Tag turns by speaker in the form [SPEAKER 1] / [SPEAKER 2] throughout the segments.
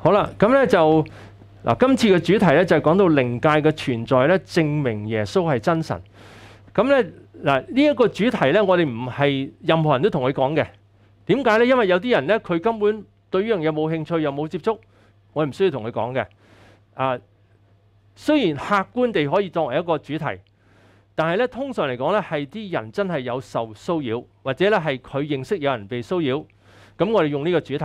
[SPEAKER 1] 好啦，咁咧就嗱，今次嘅主題咧就係講到靈界嘅存在咧，證明耶穌係真神。咁咧嗱，呢一個主題咧，我哋唔係任何人都同佢講嘅。點解咧？因為有啲人咧，佢根本對呢樣嘢冇興趣，又冇接觸，我唔需要同佢講嘅。啊，雖然客觀地可以作為一個主題，但系咧通常嚟講咧，係啲人真係有受騷擾，或者咧係佢認識有人被騷擾，咁我哋用呢個主題。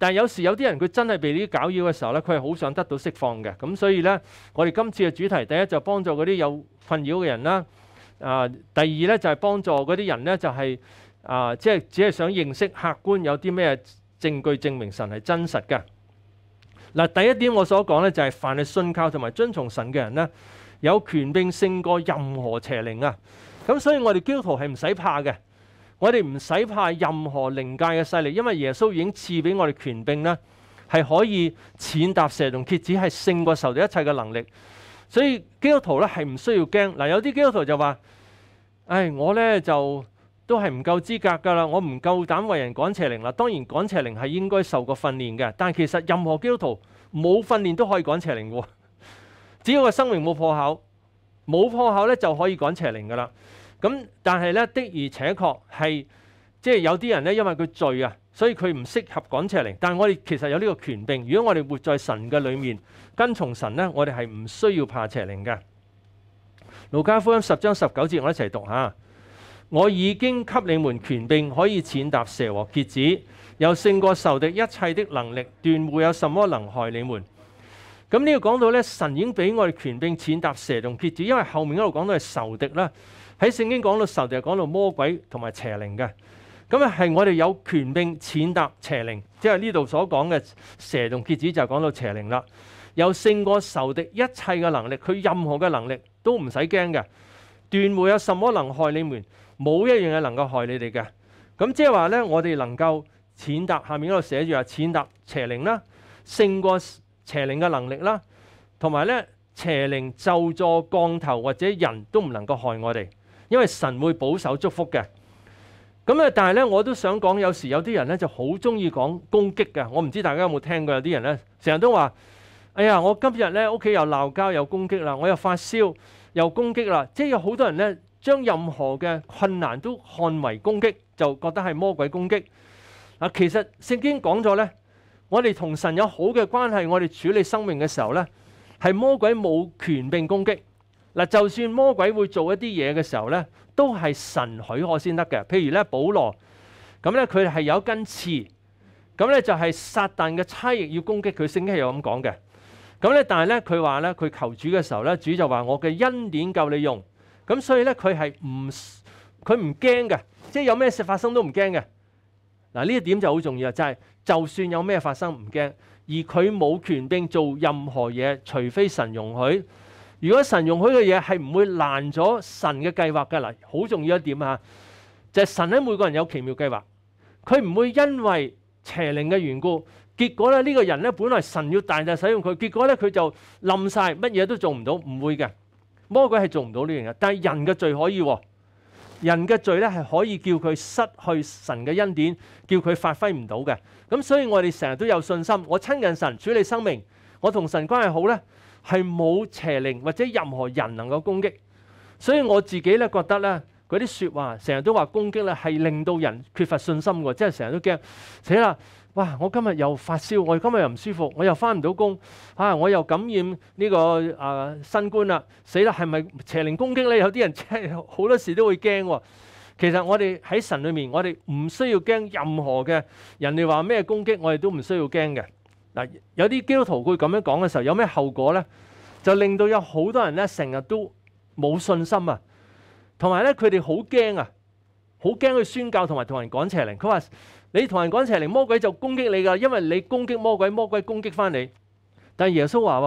[SPEAKER 1] 但有時有啲人佢真係被啲搞擾嘅時候咧，佢係好想得到釋放嘅。咁所以咧，我哋今次嘅主題第一就幫助嗰啲有困擾嘅人啦。啊，第二咧就係幫助嗰啲人咧，就係啊，即係只係想認識客觀有啲咩證據證明神係真實嘅。嗱，第一點我所講咧就係凡係信靠同埋遵從神嘅人咧，有權柄勝過任何邪靈啊。咁所以我哋基督徒係唔使怕嘅。我哋唔使怕任何靈界嘅勢力，因為耶穌已經賜俾我哋權柄咧，係可以踐踏蛇同蝎子，係勝過受到一切嘅能力。所以基督徒咧係唔需要驚。嗱，有啲基督徒就話：，唉，我咧就都係唔夠資格㗎啦，我唔夠膽為人趕邪靈啦。當然，趕邪靈係應該受過訓練嘅，但其實任何基督徒冇訓練都可以趕邪靈嘅，只要個生命冇破口，冇破口咧就可以趕邪靈㗎啦。咁但系咧，的而且確係即系有啲人咧，因為佢罪啊，所以佢唔適合趕邪靈。但系我哋其實有呢個權柄。如果我哋活在神嘅裏面，跟從神咧，我哋係唔需要怕邪靈嘅。路加福音十章十九節，我一齊讀下。我已經給你們權柄，可以踐踏蛇和蝎子，有勝過仇敵一切的能力，斷會有什麼能害你們。咁呢個講到咧，神已經俾我哋權柄踐踏蛇同蝎子，因為後面嗰度講到係仇敵啦。喺聖經講到仇敵，講到魔鬼同埋邪靈嘅，咁啊係我哋有權柄践踏邪靈，即係呢度所講嘅蛇同結子就係講到邪靈啦。有勝過仇敵一切嘅能力，佢任何嘅能力都唔使驚嘅，断沒有什麼能害你們，冇一樣嘢能夠害你哋嘅。咁即係話咧，我哋能夠践踏下面嗰度寫住話践踏邪靈啦，勝過邪靈嘅能力啦，同埋咧邪靈就助降頭或者人都唔能夠害我哋。因為神會保守祝福嘅，咁咧，但係咧，我都想講，有時有啲人咧就好中意講攻擊嘅。我唔知大家有冇聽過，有啲人咧成日都話：，哎呀，我今日咧屋企又鬧交，又攻擊啦，我又發燒，又攻擊啦。即係有好多人咧，將任何嘅困難都看為攻擊，就覺得係魔鬼攻擊。啊，其實聖經講咗咧，我哋同神有好嘅關係，我哋處理生命嘅時候咧，係魔鬼冇權並攻擊。嗱，就算魔鬼會做一啲嘢嘅時候咧，都係神許可先得嘅。譬如咧，保羅咁咧，佢係有根刺，咁咧就係撒旦嘅差役要攻擊佢。聖經係有咁講嘅。咁咧，但系咧，佢話咧，佢求主嘅時候咧，主就話我嘅恩典夠你用。咁所以咧，佢係唔佢唔驚嘅，即係有咩事發生都唔驚嘅。嗱，呢一點就好重要，就係就算有咩發生唔驚，而佢冇權定做任何嘢，除非神容許。如果神容许嘅嘢系唔会烂咗神嘅计划嘅嗱，好重要一点啊，就系神喺每个人有奇妙计划，佢唔会因为邪灵嘅缘故，结果咧呢个人咧本来神要大大使用佢，结果咧佢就冧晒，乜嘢都做唔到，唔会嘅魔鬼系做唔到呢样嘢，但系人嘅罪可以，人嘅罪咧系可以叫佢失去神嘅恩典，叫佢发挥唔到嘅，咁所以我哋成日都有信心，我亲近神处理生命，我同神关系好咧。系冇邪灵或者任何人能够攻击，所以我自己咧觉得咧，嗰啲说话成日都话攻击咧，系令到人缺乏信心嘅，即系成日都惊死啦！哇，我今日又发烧，我今日又唔舒服，我又翻唔到工啊！我又感染呢个啊新冠啦，死啦！系咪邪灵攻击咧？有啲人好多時都会惊。其实我哋喺神里面，我哋唔需要惊任何嘅人哋话咩攻击，我哋都唔需要惊嘅。嗱，有啲基督徒佢咁樣講嘅時候，有咩後果咧？就令到有好多人咧，成日都冇信心啊。同埋咧，佢哋好驚啊，好驚去宣教同埋同人講邪靈。佢話：你同人講邪靈，魔鬼就攻擊你㗎，因為你攻擊魔鬼，魔鬼攻擊翻你。但耶穌話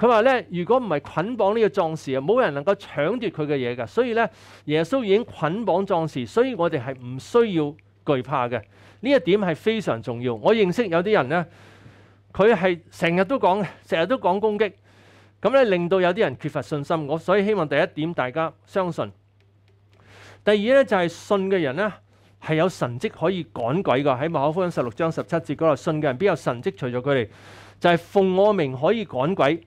[SPEAKER 1] 喎，佢話咧：如果唔係捆綁呢個壯士啊，冇人能夠搶奪佢嘅嘢㗎。所以咧，耶穌已經捆綁壯士，所以我哋係唔需要懼怕嘅呢一點係非常重要。我認識有啲人咧。佢係成日都講成日都講攻擊，咁咧令到有啲人缺乏信心。我所以希望第一點大家相信。第二咧就係信嘅人咧係有神蹟可以趕鬼噶。喺馬可福音十六章十七節嗰度，信嘅人必有神蹟？除咗佢哋，就係奉我名可以趕鬼。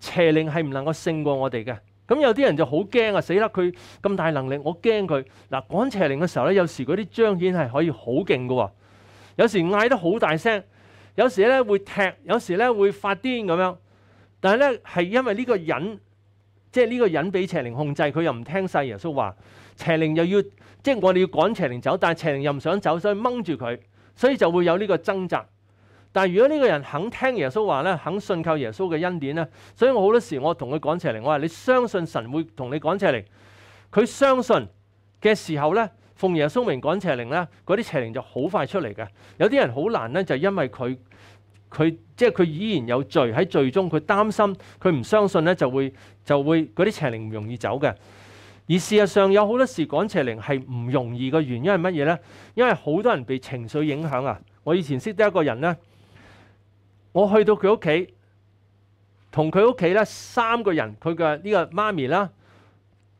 [SPEAKER 1] 邪靈係唔能夠勝過我哋嘅。咁有啲人就好驚啊！死啦！佢咁大能力，我驚佢嗱趕邪靈嘅時候咧，有時嗰啲張顯係可以好勁噶喎。有時嗌得好大聲。有時咧會踢，有時咧會發癲咁樣。但係咧係因為呢個人，即係呢個人俾邪靈控制，佢又唔聽晒耶穌話。邪靈又要，即係我哋要趕邪靈走，但係邪靈又唔想走，所以掹住佢，所以就會有呢個掙扎。但係如果呢個人肯聽耶穌話咧，肯信靠耶穌嘅恩典咧，所以我好多時我同佢講邪靈，我話你相信神會同你講邪靈。佢相信嘅時候咧。奉耶穌名趕邪靈咧，嗰啲邪靈就好快出嚟嘅。有啲人好難咧，就因為佢佢即係佢依然有罪喺最終，佢擔心佢唔相信咧，就會就會嗰啲邪靈唔容易走嘅。而事實上有好多時趕邪靈係唔容易嘅，原因係乜嘢咧？因為好多人被情緒影響啊！我以前識得一個人咧，我去到佢屋企，同佢屋企咧三個人，佢嘅呢個媽咪啦，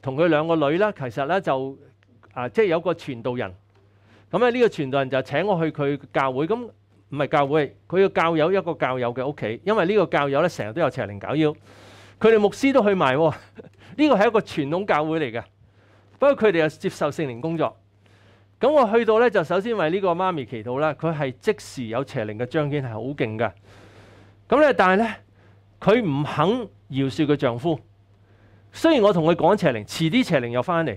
[SPEAKER 1] 同佢兩個女啦，其實咧就。啊，即係有個傳道人，咁咧呢個傳道人就請我去佢教會，咁唔係教會，佢個教友一個教友嘅屋企，因為呢個教友咧成日都有邪靈搞妖，佢哋牧師都去埋，呢個係一個傳統教會嚟嘅，不過佢哋又接受聖靈工作。咁我去到咧，就首先為呢個媽咪祈禱啦，佢係即時有邪靈嘅張顯係好勁嘅，咁咧但係咧佢唔肯饒恕佢丈夫，雖然我同佢講邪靈，遲啲邪靈又翻嚟。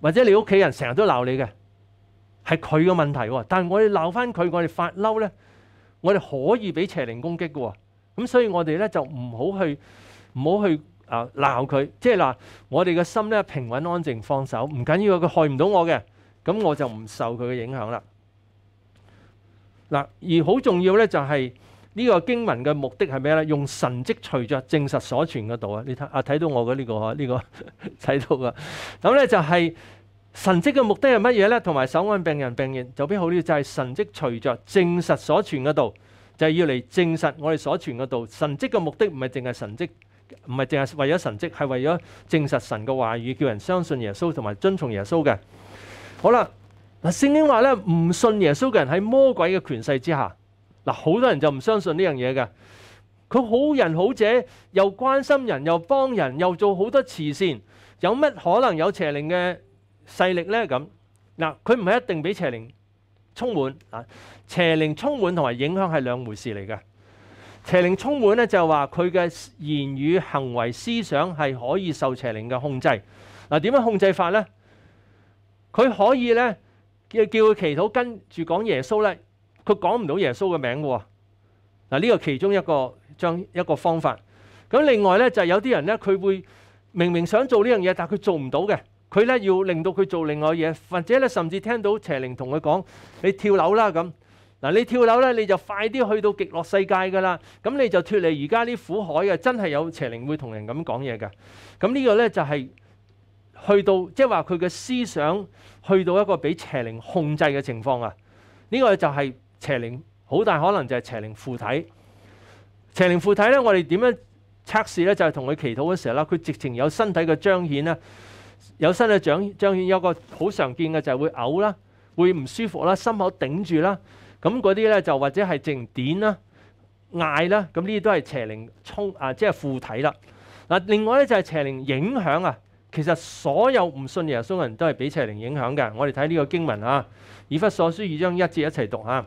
[SPEAKER 1] 或者你屋企人成日都鬧你嘅，係佢嘅問題喎。但係我哋鬧翻佢，我哋發嬲咧，我哋可以俾邪靈攻擊嘅喎。咁所以我哋咧就唔好去，唔好去啊鬧佢。即係嗱，我哋嘅心咧平穩安靜，放手，唔緊要佢害唔到我嘅。咁我就唔受佢嘅影響啦。嗱，而好重要咧就係。呢個經文嘅目的係咩咧？用神蹟隨着證實所傳嗰度啊！你睇啊，睇到我嘅呢個嗬，呢個 睇到嘅。咁咧就係神蹟嘅目的係乜嘢咧？同埋手按病人病人就比好啲，就係神蹟隨着證實所傳嗰度，就係要嚟證實我哋所傳嗰度。神蹟嘅目的唔係淨係神蹟，唔係淨係為咗神蹟，係為咗證實神嘅話語，叫人相信耶穌同埋遵從耶穌嘅。好啦，嗱聖經話咧，唔信耶穌嘅人喺魔鬼嘅權勢之下。嗱，好多人就唔相信呢樣嘢嘅。佢好人好者，又關心人，又幫人，又做好多慈善，有乜可能有邪靈嘅勢力呢？咁嗱，佢唔係一定俾邪靈充滿啊。邪靈充滿同埋影響係兩回事嚟嘅。邪靈充滿咧就話佢嘅言語、行為、思想係可以受邪靈嘅控制。嗱，點樣控制法呢？佢可以咧叫叫佢祈禱，跟住講耶穌咧。佢講唔到耶穌嘅名喎，嗱呢個其中一個將一個方法。咁另外咧就係有啲人咧，佢會明明想做呢樣嘢，但佢做唔到嘅，佢咧要令到佢做另外嘢，或者咧甚至聽到邪靈同佢講：你跳樓啦咁。嗱你跳樓咧，你就快啲去到極樂世界噶啦。咁你就脱離而家啲苦海嘅，真係有邪靈會同人咁講嘢嘅。咁呢個咧就係去到即係話佢嘅思想去到一個俾邪靈控制嘅情況啊。呢個就係。邪靈好大可能就係邪靈附體。邪靈附體咧，我哋點樣測試咧？就係同佢祈禱嗰時啦，佢直情有身體嘅彰顯啦，有身體長彰顯，有個好常見嘅就係會嘔啦，會唔舒服啦，心口頂住啦，咁嗰啲咧就或者係靜點啦、嗌啦，咁呢啲都係邪靈衝啊，即係附體啦。嗱，另外咧就係邪靈影響啊。其實所有唔信耶穌嘅人都係俾邪靈影響嘅。我哋睇呢個經文啊，《以弗所書》二章一節一齊讀啊。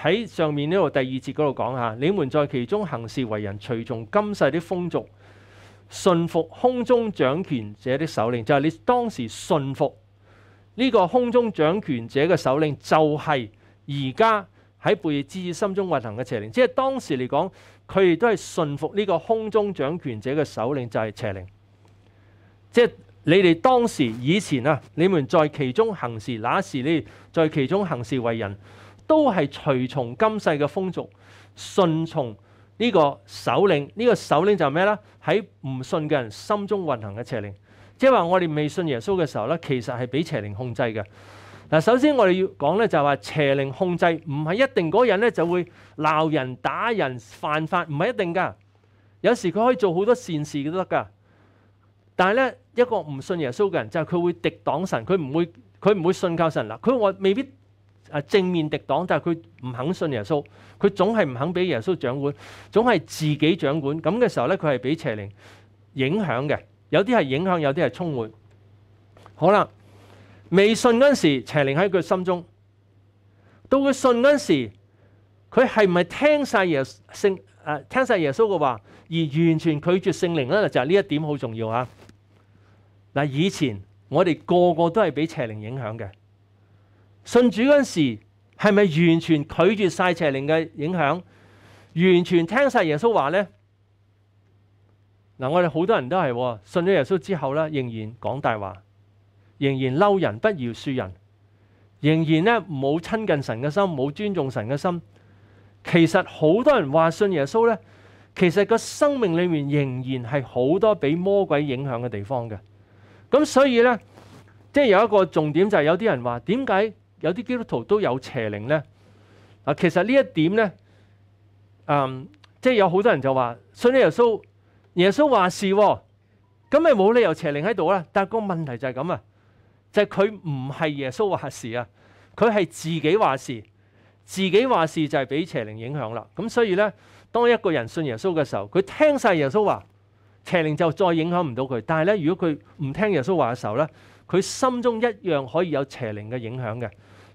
[SPEAKER 1] 喺上面呢度第二節嗰度講下，你們在其中行事為人，隨從今世的風俗，信服空中掌權者的首領，就係你當時信服呢個空中掌權者嘅首領，就係而家喺貝爾之心中運行嘅邪靈。即係當時嚟講，佢亦都係信服呢個空中掌權者嘅首領，就係邪靈。即係你哋當時以前啊，你們在其中行事，那時呢，在其中行事為人。都係隨從今世嘅風俗，順從呢個首領，呢個首領就係咩咧？喺唔信嘅人心中運行嘅邪靈，即係話我哋未信耶穌嘅時候咧，其實係俾邪靈控制嘅。嗱，首先我哋要講咧，就係話邪靈控制唔係一定嗰人咧就會鬧人、打人、犯法，唔係一定噶。有時佢可以做好多善事都得噶。但係咧，一個唔信耶穌嘅人就係佢會敵擋神，佢唔會佢唔會信靠神啦。佢我未必。啊！正面敌挡，但系佢唔肯信耶稣，佢总系唔肯俾耶稣掌管，总系自己掌管。咁嘅时候咧，佢系俾邪灵影响嘅。有啲系影响，有啲系充满。好啦，未信嗰阵时，邪灵喺佢心中；到佢信嗰阵时，佢系唔系听晒耶圣诶听晒耶稣嘅话，而完全拒绝圣灵咧？就系呢一点好重要吓。嗱，以前我哋个个都系俾邪灵影响嘅。信主嗰陣時係咪完全拒絕晒邪靈嘅影響，完全聽晒耶穌話呢？嗱，我哋好多人都係信咗耶穌之後咧，仍然講大話，仍然嬲人不饒恕人，仍然咧冇親近神嘅心，冇尊重神嘅心。其實好多人話信耶穌咧，其實個生命里面仍然係好多俾魔鬼影響嘅地方嘅。咁所以咧，即係有一個重點就係有啲人話點解？有啲基督徒都有邪靈咧，啊，其實呢一點咧，嗯，即係有好多人就話信耶穌，耶穌話是，咁咪冇理由邪靈喺度啦。但個問題就係咁啊，就係佢唔係耶穌話事啊，佢係自己話事，自己話事就係俾邪靈影響啦。咁所以咧，當一個人信耶穌嘅時候，佢聽晒耶穌話，邪靈就再影響唔到佢。但係咧，如果佢唔聽耶穌話嘅時候咧，佢心中一樣可以有邪靈嘅影響嘅。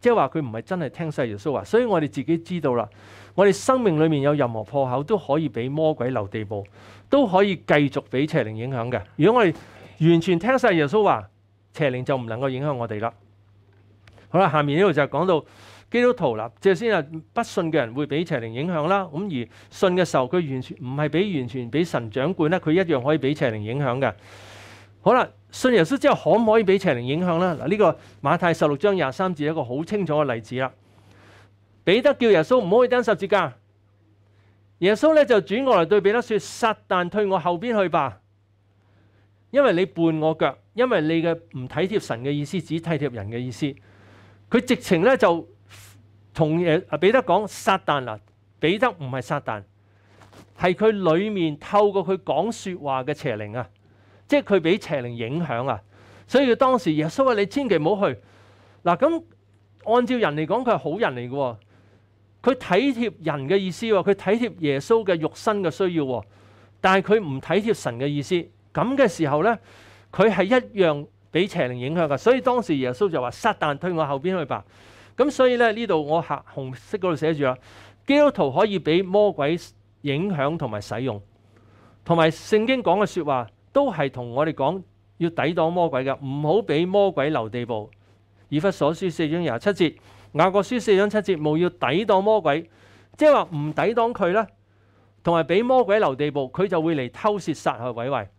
[SPEAKER 1] 即係話佢唔係真係聽晒耶穌話，所以我哋自己知道啦。我哋生命里面有任何破口，都可以俾魔鬼留地步，都可以繼續俾邪靈影響嘅。如果我哋完全聽晒耶穌話，邪靈就唔能夠影響我哋啦。好啦，下面呢度就講到基督徒啦，即系先係不信嘅人會俾邪靈影響啦。咁而信嘅時候，佢完全唔係俾完全俾神掌管咧，佢一樣可以俾邪靈影響嘅。好啦，信耶稣之后可唔可以俾邪灵影响咧？嗱，呢个马太十六章廿三字一个好清楚嘅例子啦。彼得叫耶稣唔可以钉十字架，耶稣咧就转过嚟对彼得说：撒旦退我后边去吧，因为你绊我脚，因为你嘅唔体贴神嘅意思，只体贴人嘅意思。佢直情咧就同啊彼得讲撒旦嗱，彼得唔系撒旦，系佢里面透过佢讲说话嘅邪灵啊。即係佢俾邪靈影響啊，所以當時耶穌話：你千祈唔好去嗱。咁按照人嚟講，佢係好人嚟嘅，佢體貼人嘅意思喎，佢體貼耶穌嘅肉身嘅需要喎，但係佢唔體貼神嘅意思。咁嘅時候咧，佢係一樣俾邪靈影響嘅。所以當時耶穌就話：撒旦推我後邊去吧。咁所以咧呢度我黑紅色嗰度寫住啦，基督徒可以俾魔鬼影響同埋使用，同埋聖經講嘅説話。都系同我哋讲要抵挡魔鬼嘅，唔好俾魔鬼留地步。以弗所书四章廿七节、雅各书四章七节，务要抵挡魔鬼。即系话唔抵挡佢咧，同埋俾魔鬼留地步，佢就会嚟偷窃、杀害、毁坏。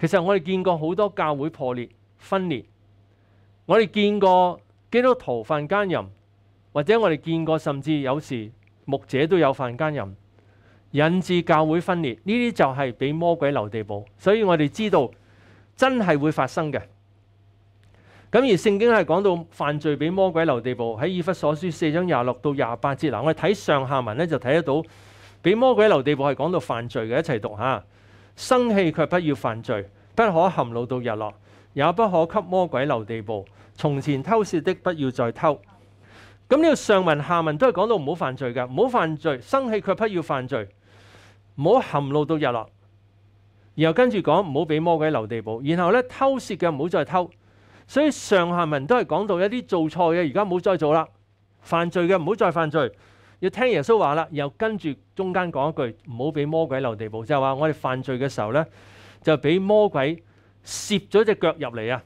[SPEAKER 1] 其实我哋见过好多教会破裂、分裂，我哋见过基督徒犯奸淫，或者我哋见过甚至有时牧者都有犯奸淫。引致教會分裂呢啲就係俾魔鬼留地步，所以我哋知道真係會發生嘅。咁而聖經係講到犯罪俾魔鬼留地步喺以弗所書四章廿六到廿八節嗱，我哋睇上下文咧就睇得到俾魔鬼留地步係講到犯罪嘅。一齊讀下。生氣卻不要犯罪，不可含怒到日落，也不可給魔鬼留地步。從前偷窃的不要再偷。咁呢個上文下文都係講到唔好犯罪㗎，唔好犯罪，生氣卻不要犯罪。唔好含露到日落，然後跟住講唔好俾魔鬼留地步。然後咧偷窃嘅唔好再偷。所以上下文都係講到一啲做錯嘅，而家唔好再做啦。犯罪嘅唔好再犯罪。要聽耶穌話啦，然跟住中間講一句唔好俾魔鬼留地步，就係話我哋犯罪嘅時候咧，就俾魔鬼摄咗只腳入嚟啊！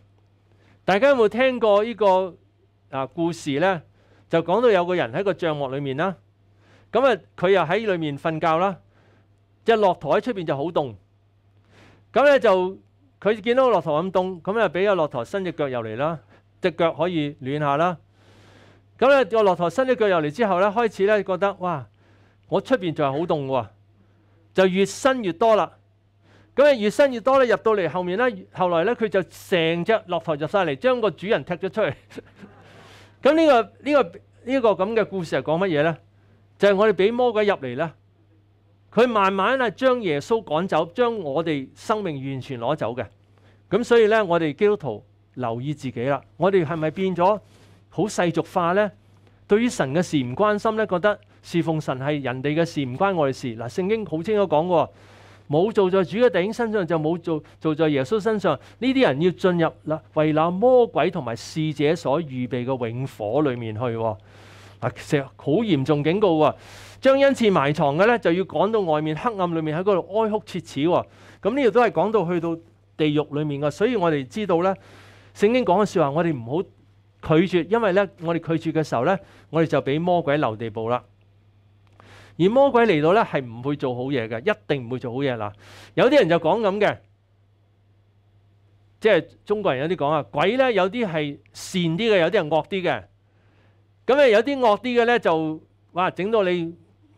[SPEAKER 1] 大家有冇聽過呢個啊故事咧？就講到有個人喺個帳幕裏面啦，咁啊佢又喺裏面瞓覺啦。只落台喺出边就好凍，咁咧就佢見到骆驼咁凍，咁咧俾个骆驼伸只腳入嚟啦，只腳可以暖下啦。咁咧個骆驼伸只腳入嚟之後咧，開始咧覺得哇，我出边仲係好凍喎，就越伸越多啦。咁啊越伸越多咧，入到嚟後面咧，後來咧佢就成隻骆驼就晒嚟，將個主人踢咗出嚟。咁呢個呢個呢个咁嘅故事係講乜嘢咧？就係我哋俾魔鬼入嚟咧。佢慢慢咧將耶穌趕走，將我哋生命完全攞走嘅。咁所以咧，我哋基督徒留意自己啦。我哋系咪變咗好世俗化咧？對於神嘅事唔關心咧，覺得侍奉神係人哋嘅事，唔關我哋事。嗱，聖經好清楚講嘅冇做在主嘅頂身上，就冇做做在耶穌身上。呢啲人要進入啦，為那魔鬼同埋侍者所預備嘅永火里面去。嗱，其實好嚴重警告喎。將恩賜埋藏嘅咧，就要趕到外面黑暗裏面喺嗰度哀哭切齒喎。咁呢度都係講到去到地獄裏面嘅，所以我哋知道咧，聖經講嘅説話，我哋唔好拒絕，因為咧，我哋拒絕嘅時候咧，我哋就俾魔鬼留地步啦。而魔鬼嚟到咧，係唔會做好嘢嘅，一定唔會做好嘢啦。有啲人就講咁嘅，即係中國人有啲講啊，鬼咧有啲係善啲嘅，有啲人惡啲嘅。咁啊，有啲惡啲嘅咧就哇整到你。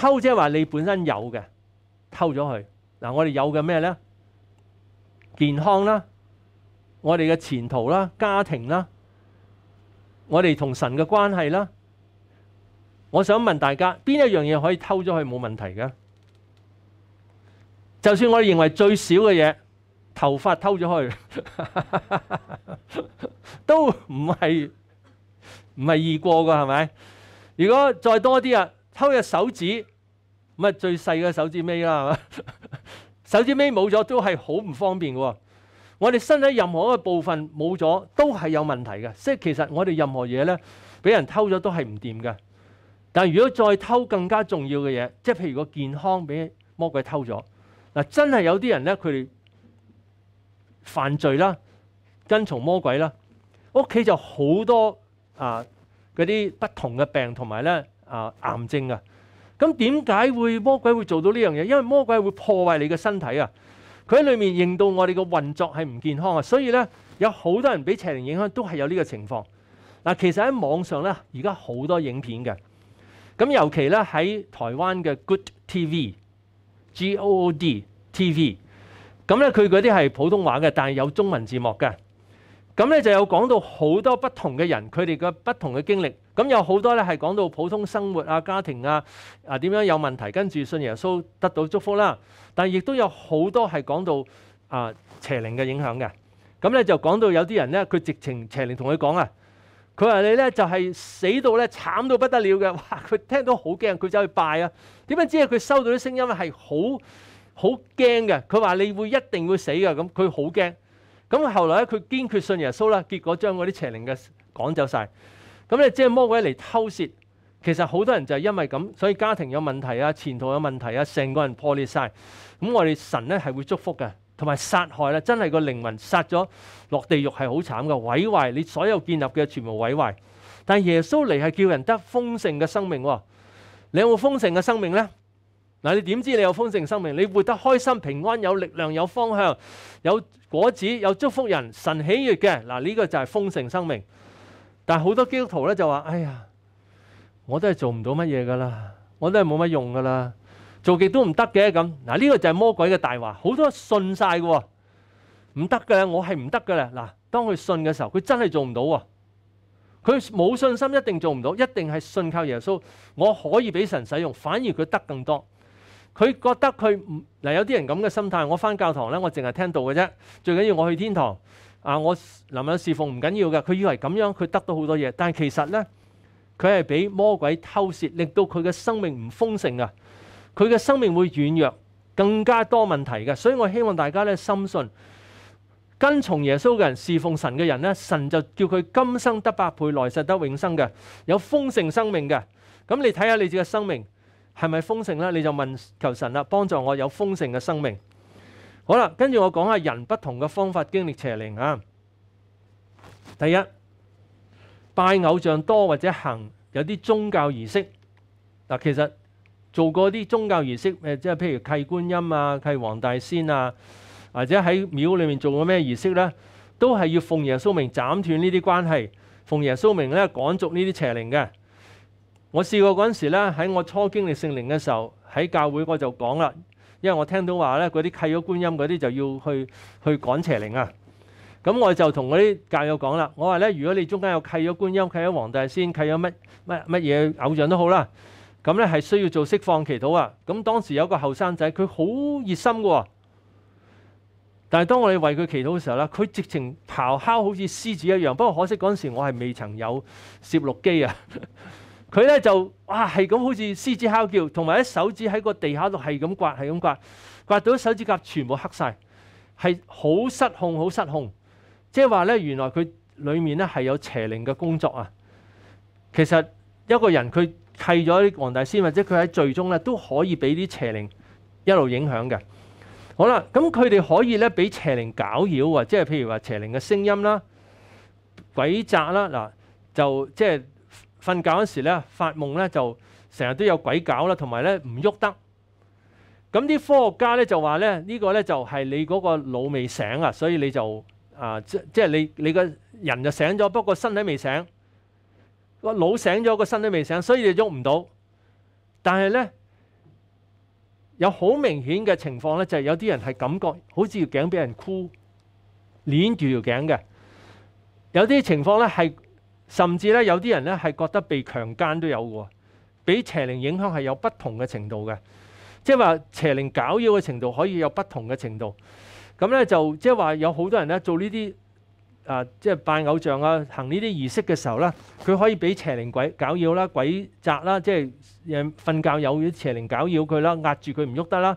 [SPEAKER 1] 偷即系话你本身有嘅偷咗去嗱，我哋有嘅咩咧？健康啦，我哋嘅前途啦，家庭啦，我哋同神嘅关系啦。我想问大家，边一样嘢可以偷咗去冇问题嘅？就算我哋认为最少嘅嘢，头发偷咗去 都唔系唔系易过噶，系咪？如果再多啲啊，偷只手指？咪最細嘅手指尾啦，嘛？手指尾冇咗都係好唔方便嘅。我哋身體任何一個部分冇咗都係有問題嘅。即係其實我哋任何嘢咧，俾人偷咗都係唔掂嘅。但如果再偷更加重要嘅嘢，即係譬如個健康俾魔鬼偷咗嗱，真係有啲人咧佢哋犯罪啦，跟從魔鬼啦，屋企就好多啊嗰啲不同嘅病同埋咧啊癌症啊。咁點解會魔鬼會做到呢樣嘢？因為魔鬼會破壞你嘅身體啊！佢喺裏面認到我哋嘅運作係唔健康啊！所以咧，有好多人俾邪靈影響都係有呢個情況。嗱，其實喺網上咧，而家好多影片嘅。咁尤其咧喺台灣嘅 Good TV，Good TV。咁咧佢嗰啲係普通話嘅，但係有中文字幕嘅。咁咧就有講到好多不同嘅人，佢哋嘅不同嘅經歷。咁有好多咧，系講到普通生活啊、家庭啊啊點樣有問題，跟住信耶穌得到祝福啦。但亦都有好多係講到啊邪靈嘅影響嘅。咁咧就講到有啲人咧，佢直情邪靈同佢講啊，佢話你咧就係死到咧慘到不得了嘅。哇！佢聽到好驚，佢走去拜啊。點樣知佢收到啲聲音係好好驚嘅？佢話你會一定會死嘅。咁佢好驚。咁後來咧，佢堅決信耶穌啦，結果將嗰啲邪靈嘅趕走晒。咁你即系魔鬼嚟偷窃，其实好多人就系因为咁，所以家庭有问题啊，前途有问题啊，成个人破裂晒。咁我哋神咧系会祝福嘅，同埋杀害咧真系个灵魂杀咗落地狱系好惨噶，毁坏你所有建立嘅全部毁坏。但耶稣嚟系叫人得丰盛嘅生命。你有冇丰盛嘅生命呢？嗱，你点知你有丰盛生命？你活得开心、平安、有力量、有方向、有果子、有祝福人，神喜悦嘅嗱，呢个就系丰盛生命。但係好多基督徒咧就話：哎呀，我都係做唔到乜嘢㗎啦，我都係冇乜用㗎啦，做極都唔得嘅咁。嗱呢個就係魔鬼嘅大話，好多信晒嘅喎，唔得嘅，啦，我係唔得嘅啦。嗱，當佢信嘅時候，佢真係做唔到喎，佢冇信心一定做唔到，一定係信靠耶穌，我可以俾神使用，反而佢得更多。佢覺得佢唔嗱有啲人咁嘅心態，我翻教堂咧，我淨係聽到嘅啫，最緊要我去天堂。啊！我林允侍奉唔緊要嘅。佢以為咁樣佢得到好多嘢，但系其實咧，佢係俾魔鬼偷竊，令到佢嘅生命唔豐盛啊！佢嘅生命會軟弱，更加多問題嘅。所以我希望大家咧，深信跟從耶穌嘅人，侍奉神嘅人咧，神就叫佢今生得百倍，來世得永生嘅，有豐盛生命嘅。咁你睇下你自己嘅生命係咪豐盛咧？你就問求神啦，幫助我有豐盛嘅生命。好啦，跟住我講下人不同嘅方法經歷邪靈啊。第一，拜偶像多或者行有啲宗教儀式嗱，其實做過啲宗教儀式诶，即係譬如契觀音啊、契黃大仙啊，或者喺廟裏面做過咩儀式咧，都係要奉耶穌名斬斷呢啲關係，奉耶穌名咧趕逐呢啲邪靈嘅。我試過嗰陣時咧，喺我初經歷聖靈嘅時候，喺教會我就講啦。因為我聽到話咧，嗰啲契咗觀音嗰啲就要去去趕邪靈啊，咁我就同嗰啲教友講啦，我話咧，如果你中間有契咗觀音、契咗皇大仙、契咗乜乜乜嘢偶像都好啦，咁咧係需要做釋放祈禱啊，咁當時有個後生仔，佢好熱心嘅喎，但係當我哋為佢祈禱嘅時候咧，佢直情咆哮好似獅子一樣，不過可惜嗰陣時我係未曾有攝錄機啊。佢咧就哇係咁好似獅子敲叫，同埋啲手指喺個地下度係咁刮，係咁刮，刮到手指甲全部黑晒，係好失控，好失控。即係話咧，原來佢裡面咧係有邪靈嘅工作啊。其實一個人佢契咗啲大仙，或者佢喺最終咧都可以俾啲邪靈一路影響嘅。好啦，咁佢哋可以咧俾邪靈搞擾啊，即係譬如話邪靈嘅聲音啦、鬼詐啦，嗱就即係。瞓覺嗰時咧，發夢咧就成日都有鬼搞啦，同埋咧唔喐得。咁啲科學家咧就話咧，呢個咧就係你嗰個腦未醒啊，所以你就啊即即係你你個人就醒咗，不過身體未醒，個腦醒咗個身體未醒，所以你喐唔到。但係咧有好明顯嘅情況咧，就係有啲人係感覺好似條頸俾人箍，攆住條頸嘅。有啲情況咧係。甚至咧，有啲人咧係覺得被強姦都有嘅喎，俾邪靈影響係有不同嘅程度嘅，即係話邪靈搞擾嘅程度可以有不同嘅程度。咁咧就即係話有好多人咧做呢啲啊，即係拜偶像啊，行呢啲儀式嘅時候咧，佢可以俾邪靈鬼搞擾啦、鬼擲啦，即係誒瞓覺有邪靈搞擾佢啦，壓住佢唔喐得啦，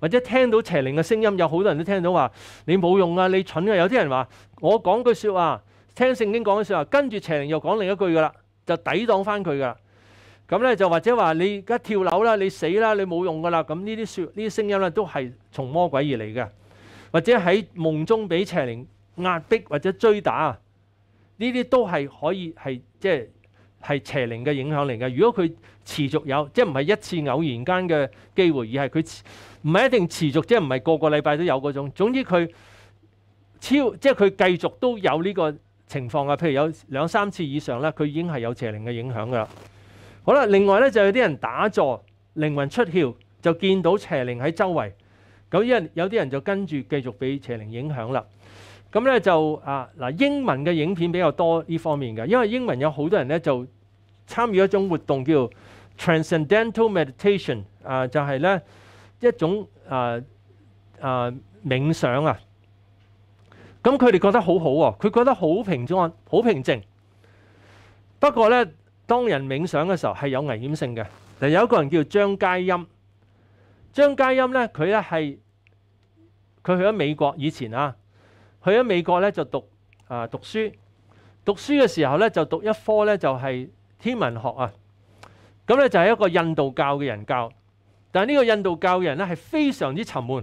[SPEAKER 1] 或者聽到邪靈嘅聲音，有好多人都聽到話你冇用啊，你蠢啊！有啲人話我講句説話。聽聖經講嘅時候，跟住邪靈又講另一句噶啦，就抵擋翻佢噶。咁咧就或者話你而家跳樓啦，你死啦，你冇用噶啦。咁呢啲説呢啲聲音咧都係從魔鬼而嚟嘅，或者喺夢中俾邪靈壓迫或者追打啊，呢啲都係可以係即係係邪靈嘅影響嚟嘅。如果佢持續有，即係唔係一次偶然間嘅機會，而係佢唔係一定持續，即係唔係個個禮拜都有嗰種。總之佢超即係佢繼續都有呢個。情況啊，譬如有兩三次以上咧，佢已經係有邪靈嘅影響㗎啦。好啦，另外咧就有啲人打坐，靈魂出竅就見到邪靈喺周圍。咁有啲人就跟住繼續俾邪靈影響啦。咁咧就啊嗱，英文嘅影片比較多呢方面嘅，因為英文有好多人咧就參與一種活動叫 transcendental meditation 啊，就係咧一種啊啊冥想啊。咁佢哋覺得好好喎，佢覺得好平安、好平靜。不過咧，當人冥想嘅時候係有危險性嘅。嚟有一個人叫張佳音，張佳音咧佢咧係佢去咗美國以前啊，去咗美國咧就讀啊讀書，讀書嘅時候咧就讀一科咧就係天文學啊。咁咧就係一個印度教嘅人教，但係呢個印度教嘅人咧係非常之沉悶。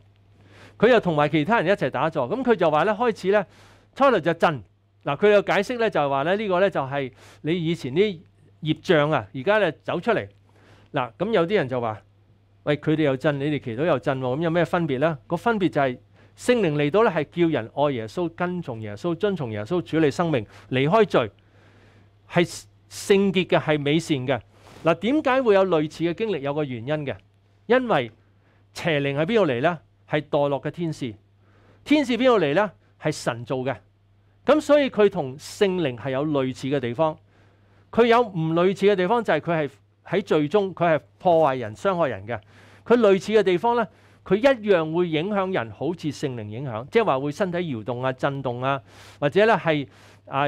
[SPEAKER 1] 佢又同埋其他人一齊打坐，咁佢就話咧開始咧初头就震嗱。佢有解釋咧，就係話咧呢個咧就係你以前啲业障啊，而家咧走出嚟嗱。咁有啲人就話：喂，佢哋又震，你哋祈祷又震，咁有咩分別咧？個分別就係聖靈嚟到咧，係叫人愛耶穌、跟從耶穌、遵從耶穌、處理生命、離開罪，係聖潔嘅，係美善嘅嗱。點解會有類似嘅經歷？有個原因嘅，因為邪靈喺邊度嚟咧？系堕落嘅天使，天使边度嚟呢？系神造嘅，咁所以佢同圣灵系有类似嘅地方，佢有唔类似嘅地方就系佢系喺最终佢系破坏人、伤害人嘅。佢类似嘅地方呢，佢一样会影响人，好似圣灵影响，即系话会身体摇动啊、震动啊，或者呢系啊，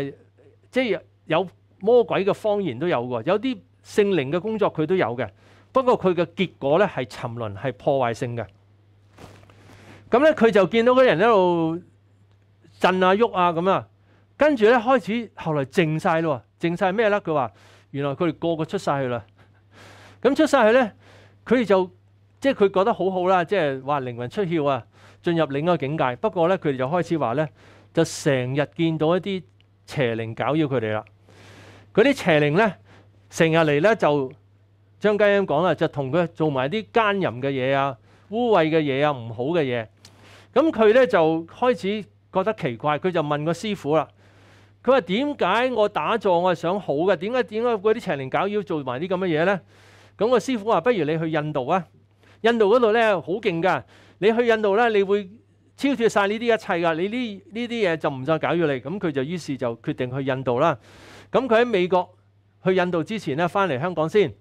[SPEAKER 1] 即系有魔鬼嘅方言都有嘅，有啲圣灵嘅工作佢都有嘅。不过佢嘅结果呢系沉沦，系破坏性嘅。咁咧，佢就見到嗰啲人喺度震啊、喐啊咁啊，跟住咧開始，後來靜晒咯，靜晒咩咧？佢話：原來佢哋個個出晒去啦。咁出晒去咧，佢哋就即係佢覺得好好啦，即係話靈魂出竅啊，進入另一個境界。不過咧，佢哋就開始話咧，就成日見到一啲邪靈搞擾佢哋啦。嗰啲邪靈咧，成日嚟咧就張家欣講啦，就同佢做埋啲奸淫嘅嘢啊、污衊嘅嘢啊、唔好嘅嘢。咁佢咧就開始覺得奇怪，佢就問個師傅啦。佢話點解我打坐我係想好嘅？點解點解嗰啲邪靈搞要做埋啲咁嘅嘢咧？咁個師傅話：不如你去印度啊！印度嗰度咧好勁噶。你去印度咧，你會超脱晒呢啲一切㗎。你呢呢啲嘢就唔再搞要你。咁佢就於是就決定去印度啦。咁佢喺美國去印度之前咧，翻嚟香港先。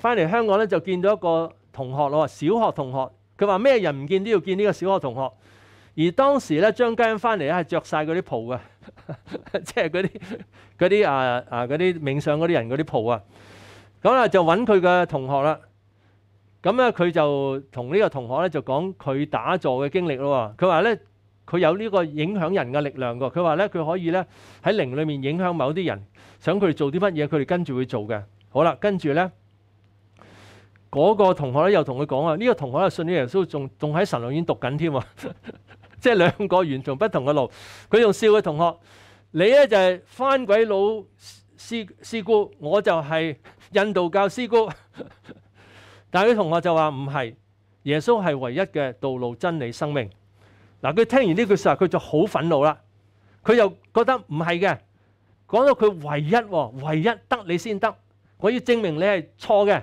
[SPEAKER 1] 翻嚟香港咧就見到一個同學，我話小學同學。佢話咩人唔見都要見呢個小學同學，而當時咧張家欣翻嚟咧係着晒嗰啲袍嘅，即係嗰啲嗰啲啊啊嗰啲冥想嗰啲人嗰啲袍啊，咁啊就揾佢嘅同學啦。咁咧佢就同呢個同學咧就講佢打坐嘅經歷咯。佢話咧佢有呢個影響人嘅力量噶。佢話咧佢可以咧喺靈裏面影響某啲人，想佢哋做啲乜嘢，佢哋跟住會做嘅。好啦，跟住咧。嗰個同學咧又同佢講啊，呢個同學又信咗耶穌，仲仲喺神學院讀緊添啊！即係兩個完全不同嘅路。佢仲笑嘅同學：你咧就係翻鬼佬師師姑，我就係印度教師姑。但係佢同學就話唔係，耶穌係唯一嘅道路、真理、生命。嗱，佢聽完呢句話，佢就好憤怒啦！佢又覺得唔係嘅，講到佢唯一，唯一得你先得，我要證明你係錯嘅。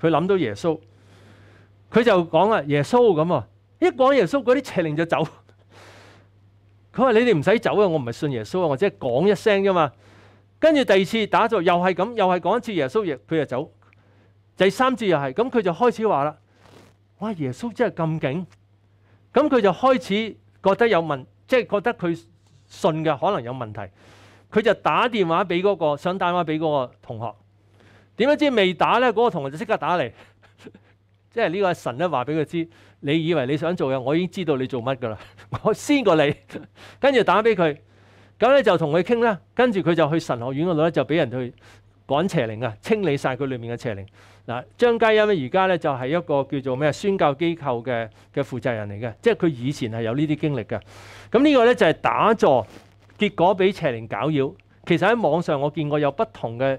[SPEAKER 1] 佢諗到耶穌，佢就講啊耶穌咁啊，一講耶穌嗰啲邪靈就走。佢話你哋唔使走啊，我唔係信耶穌啊，或者講一聲啫嘛。跟住第二次打咗，又係咁，又係講一次耶穌，佢就走。第三次又係咁，佢就開始話啦：，哇耶穌真係咁勁！咁佢就開始覺得有問，即係覺得佢信嘅可能有問題。佢就打電話俾嗰個，想打電話俾嗰個同學。點樣知未打咧？嗰個同學就即刻打嚟，即係呢個神咧話俾佢知：你以為你想做嘅，我已經知道你做乜噶啦，我先過你，跟住打俾佢。咁咧就同佢傾啦。跟住佢就去神學院嗰度咧就俾人去趕邪靈啊，清理晒佢裡面嘅邪靈。嗱，張嘉欣咧而家咧就係一個叫做咩宣教機構嘅嘅負責人嚟嘅，即係佢以前係有呢啲經歷嘅。咁呢個咧就係打坐，結果俾邪靈搞擾。其實喺網上我見過有不同嘅。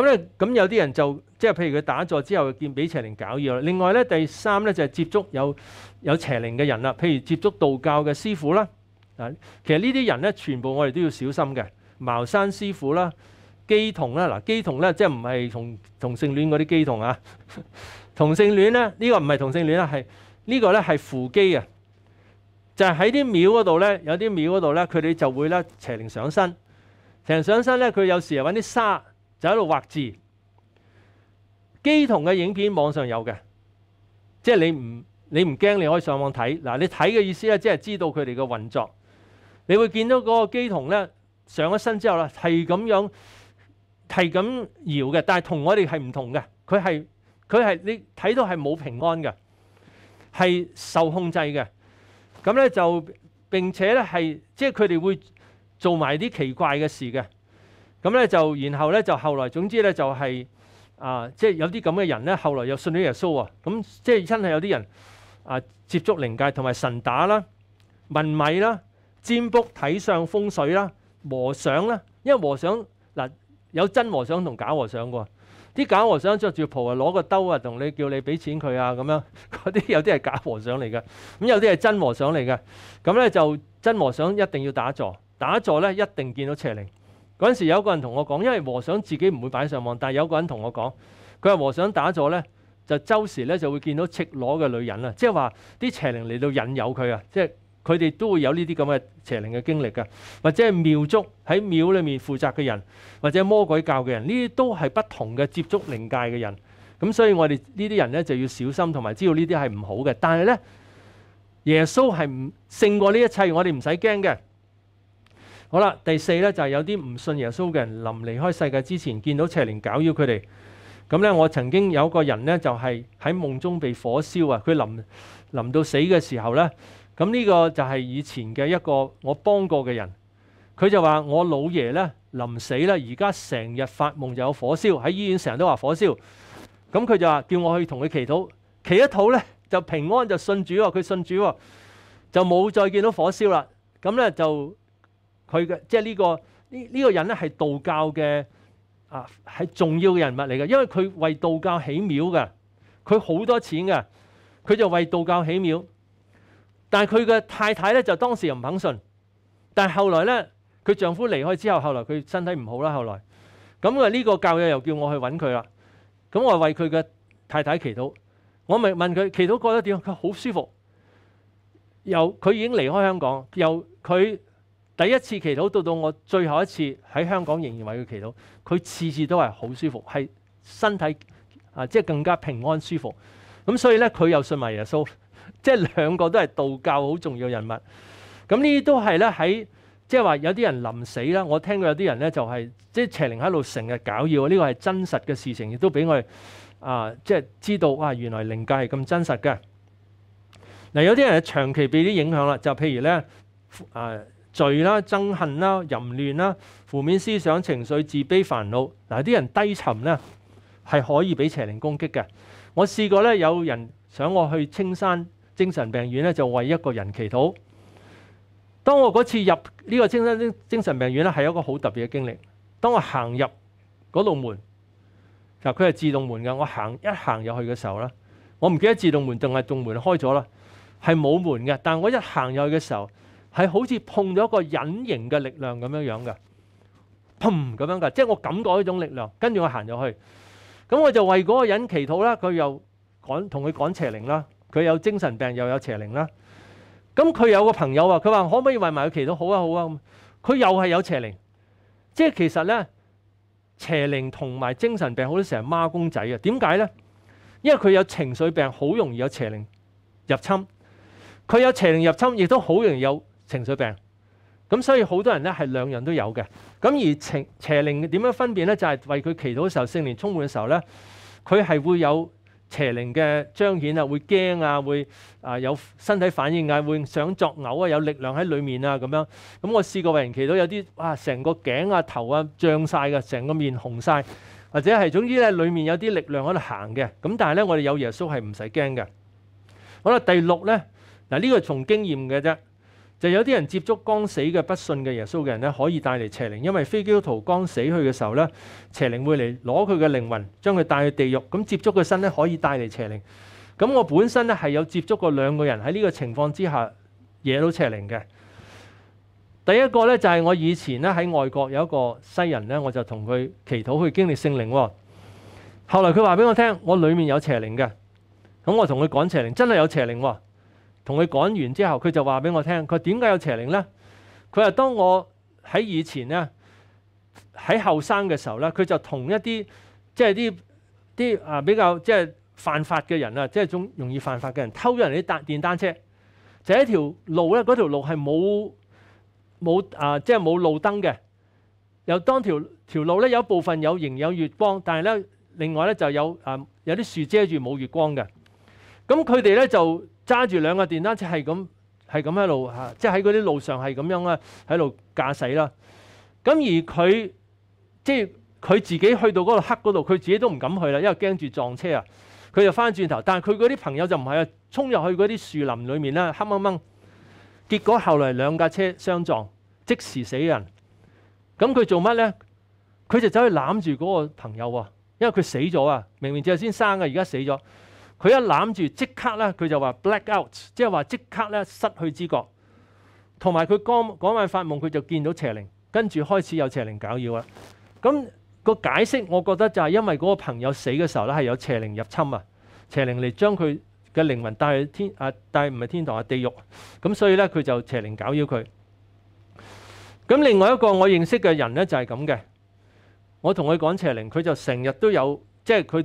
[SPEAKER 1] 咁咧，咁有啲人就即係譬如佢打坐之後見俾邪靈搞嘢啦。另外咧，第三咧就係接觸有有邪靈嘅人啦。譬如接觸道教嘅師傅啦，啊，其實呢啲人咧全部我哋都要小心嘅。茅山師傅啦，基同啦，嗱，基同咧即係唔係同同性戀嗰啲基同啊？同性戀咧呢個唔係同性戀啦，係呢個咧係扶基啊。就係喺啲廟嗰度咧，有啲廟嗰度咧，佢哋就會咧邪靈上身。邪靈上身咧，佢有時又揾啲沙。就喺度畫字，機銅嘅影片網上有嘅，即係你唔你唔驚，你可以上網睇。嗱，你睇嘅意思咧，即係知道佢哋嘅運作，你會見到嗰個機銅咧上咗身之後啦，係咁樣係咁搖嘅，但係同我哋係唔同嘅，佢係佢係你睇到係冇平安嘅，係受控制嘅，咁咧就並且咧係即係佢哋會做埋啲奇怪嘅事嘅。咁咧就，然後咧就後來，總之咧就係啊，即係有啲咁嘅人咧，後來又信咗耶穌啊。咁即係真係有啲人啊，接觸靈界同埋神打啦、問米啦、占卜、睇相、風水啦、和尚啦。因為和尚嗱有真和尚同假和尚喎。啲假和尚着住袍啊，攞個兜啊，同你叫你俾錢佢啊，咁樣嗰啲有啲係假和尚嚟嘅。咁有啲係真和尚嚟嘅。咁咧就真和尚一定要打坐，打坐咧一定見到邪靈。嗰陣時有個人同我講，因為和尚自己唔會擺上網，但係有個人同我講，佢話和尚打坐咧就周時咧就會見到赤裸嘅女人啊，即係話啲邪靈嚟到引誘佢啊，即係佢哋都會有呢啲咁嘅邪靈嘅經歷嘅，或者係廟祝喺廟裏面負責嘅人，或者魔鬼教嘅人，呢啲都係不同嘅接觸靈界嘅人，咁所以我哋呢啲人咧就要小心同埋知道呢啲係唔好嘅，但係咧耶穌係唔勝過呢一切，我哋唔使驚嘅。好啦，第四咧就係有啲唔信耶穌嘅人臨離開世界之前見到邪靈搞擾佢哋。咁咧，我曾經有個人咧就係喺夢中被火燒啊！佢臨臨到死嘅時候咧，咁呢個就係以前嘅一個我幫過嘅人。佢就話：我老爺咧臨死咧，而家成日發夢就有火燒，喺醫院成日都話火燒。咁佢就話叫我去同佢祈禱，祈一禱咧就平安就信主喎，佢信主喎，就冇再見到火燒啦。咁咧就。佢嘅即係呢個呢呢個人咧係道教嘅啊，係重要嘅人物嚟嘅，因為佢為道教起廟嘅，佢好多錢嘅，佢就為道教起廟。但係佢嘅太太咧就當時唔肯信，但係後來咧佢丈夫離開之後，後來佢身體唔好啦，後來咁啊呢個教友又叫我去揾佢啦，咁我為佢嘅太太祈禱，我咪問佢祈禱覺得點？佢好舒服，又佢已經離開香港，又佢。第一次祈禱到到我最後一次喺香港仍然為佢祈禱，佢次次都係好舒服，係身體啊，即係更加平安舒服。咁所以咧，佢又信埋耶穌，即係兩個都係道教好重要人物。咁呢啲都係咧喺即係話有啲人臨死啦，我聽過有啲人咧就係即係邪靈喺度成日搞妖，呢個係真實嘅事情，亦都俾我啊即係知道哇，原來靈界係咁真實嘅。嗱有啲人長期俾啲影響啦，就譬如咧啊。罪啦、憎恨啦、淫亂啦、負面思想、情緒、自卑、煩惱嗱，啲人低沉咧，係可以俾邪靈攻擊嘅。我試過咧，有人想我去青山精神病院咧，就為一個人祈禱。當我嗰次入呢個青山精精神病院咧，係一個好特別嘅經歷。當我行入嗰道門，嗱佢係自動門嘅，我行一行入去嘅時候咧，我唔記得自動門定係棟門開咗啦，係冇門嘅。但我一行入去嘅時候，係好似碰咗一個隱形嘅力量咁樣樣嘅，砰咁樣嘅，即係我感覺呢種力量，跟住我行咗去，咁我就為嗰個人祈禱啦。佢又講同佢講邪靈啦，佢有精神病又有邪靈啦。咁佢有個朋友話：佢話可唔可以為埋佢祈禱好啊好啊？佢又係有邪靈，即係其實咧，邪靈同埋精神病好多時係孖公仔啊，點解咧？因為佢有情緒病，好容易有邪靈入侵。佢有邪靈入侵，亦都好容易有。情緒病咁，所以好多人咧係兩樣都有嘅。咁而邪邪靈點樣分辨咧？就係為佢祈禱嘅時候，聖靈充滿嘅時候咧，佢係會有邪靈嘅彰顯啊，會驚啊，會啊有身體反應啊，會想作嘔啊，有力量喺裏面啊咁樣。咁我試過為人祈禱有啲哇，成個頸啊頭啊脹晒嘅，成個面紅晒，或者係總之咧，裏面有啲力量喺度行嘅。咁但係咧，我哋有耶穌係唔使驚嘅。好啦，第六咧嗱，呢個從經驗嘅啫。就有啲人接觸剛死嘅不信嘅耶穌嘅人咧，可以帶嚟邪靈，因為非基督徒剛死去嘅時候咧，邪靈會嚟攞佢嘅靈魂，將佢帶去地獄。咁接觸嘅身咧，可以帶嚟邪靈。咁我本身咧係有接觸過兩個人喺呢個情況之下惹到邪靈嘅。第一個咧就係我以前咧喺外國有一個西人咧，我就同佢祈禱去經歷聖靈。後來佢話俾我聽，我裏面有邪靈嘅。咁我同佢講邪靈真係有邪靈喎。同佢講完之後，佢就話俾我聽：佢點解有邪靈呢？佢話：當我喺以前呢，喺後生嘅時候呢，佢就同一啲即係啲啲啊比較即係犯法嘅人啊，即係中容易犯法嘅人偷咗人啲單電單車，就一條路咧，嗰條路係冇冇啊，即係冇路燈嘅。又當條條路咧有部分有仍有月光，但係咧另外咧就有啊有啲樹遮住冇月光嘅。咁佢哋咧就。揸住兩個電單車，係咁係咁喺度嚇，即係喺嗰啲路上係咁樣啦，喺度駕駛啦。咁而佢即係佢自己去到嗰個黑嗰度，佢自己都唔敢去啦，因為驚住撞車啊。佢就翻轉頭，但係佢嗰啲朋友就唔係啊，衝入去嗰啲樹林裏面啦，黑掹掹。結果後嚟兩架車相撞，即時死人。咁佢做乜咧？佢就走去攬住嗰個朋友喎，因為佢死咗啊，明明就先生啊，而家死咗。佢一攬住即刻咧，佢就話 blackout，即係話即刻咧失去知覺。同埋佢剛嗰晚發夢，佢就見到邪靈，跟住開始有邪靈搞擾啦。咁個解釋，我覺得就係因為嗰個朋友死嘅時候咧，係有邪靈入侵啊，邪靈嚟將佢嘅靈魂帶去天啊，帶唔係天堂啊，地獄。咁所以咧，佢就邪靈搞擾佢。咁另外一個我認識嘅人咧就係咁嘅，我同佢講邪靈，佢就成日都有，即係佢。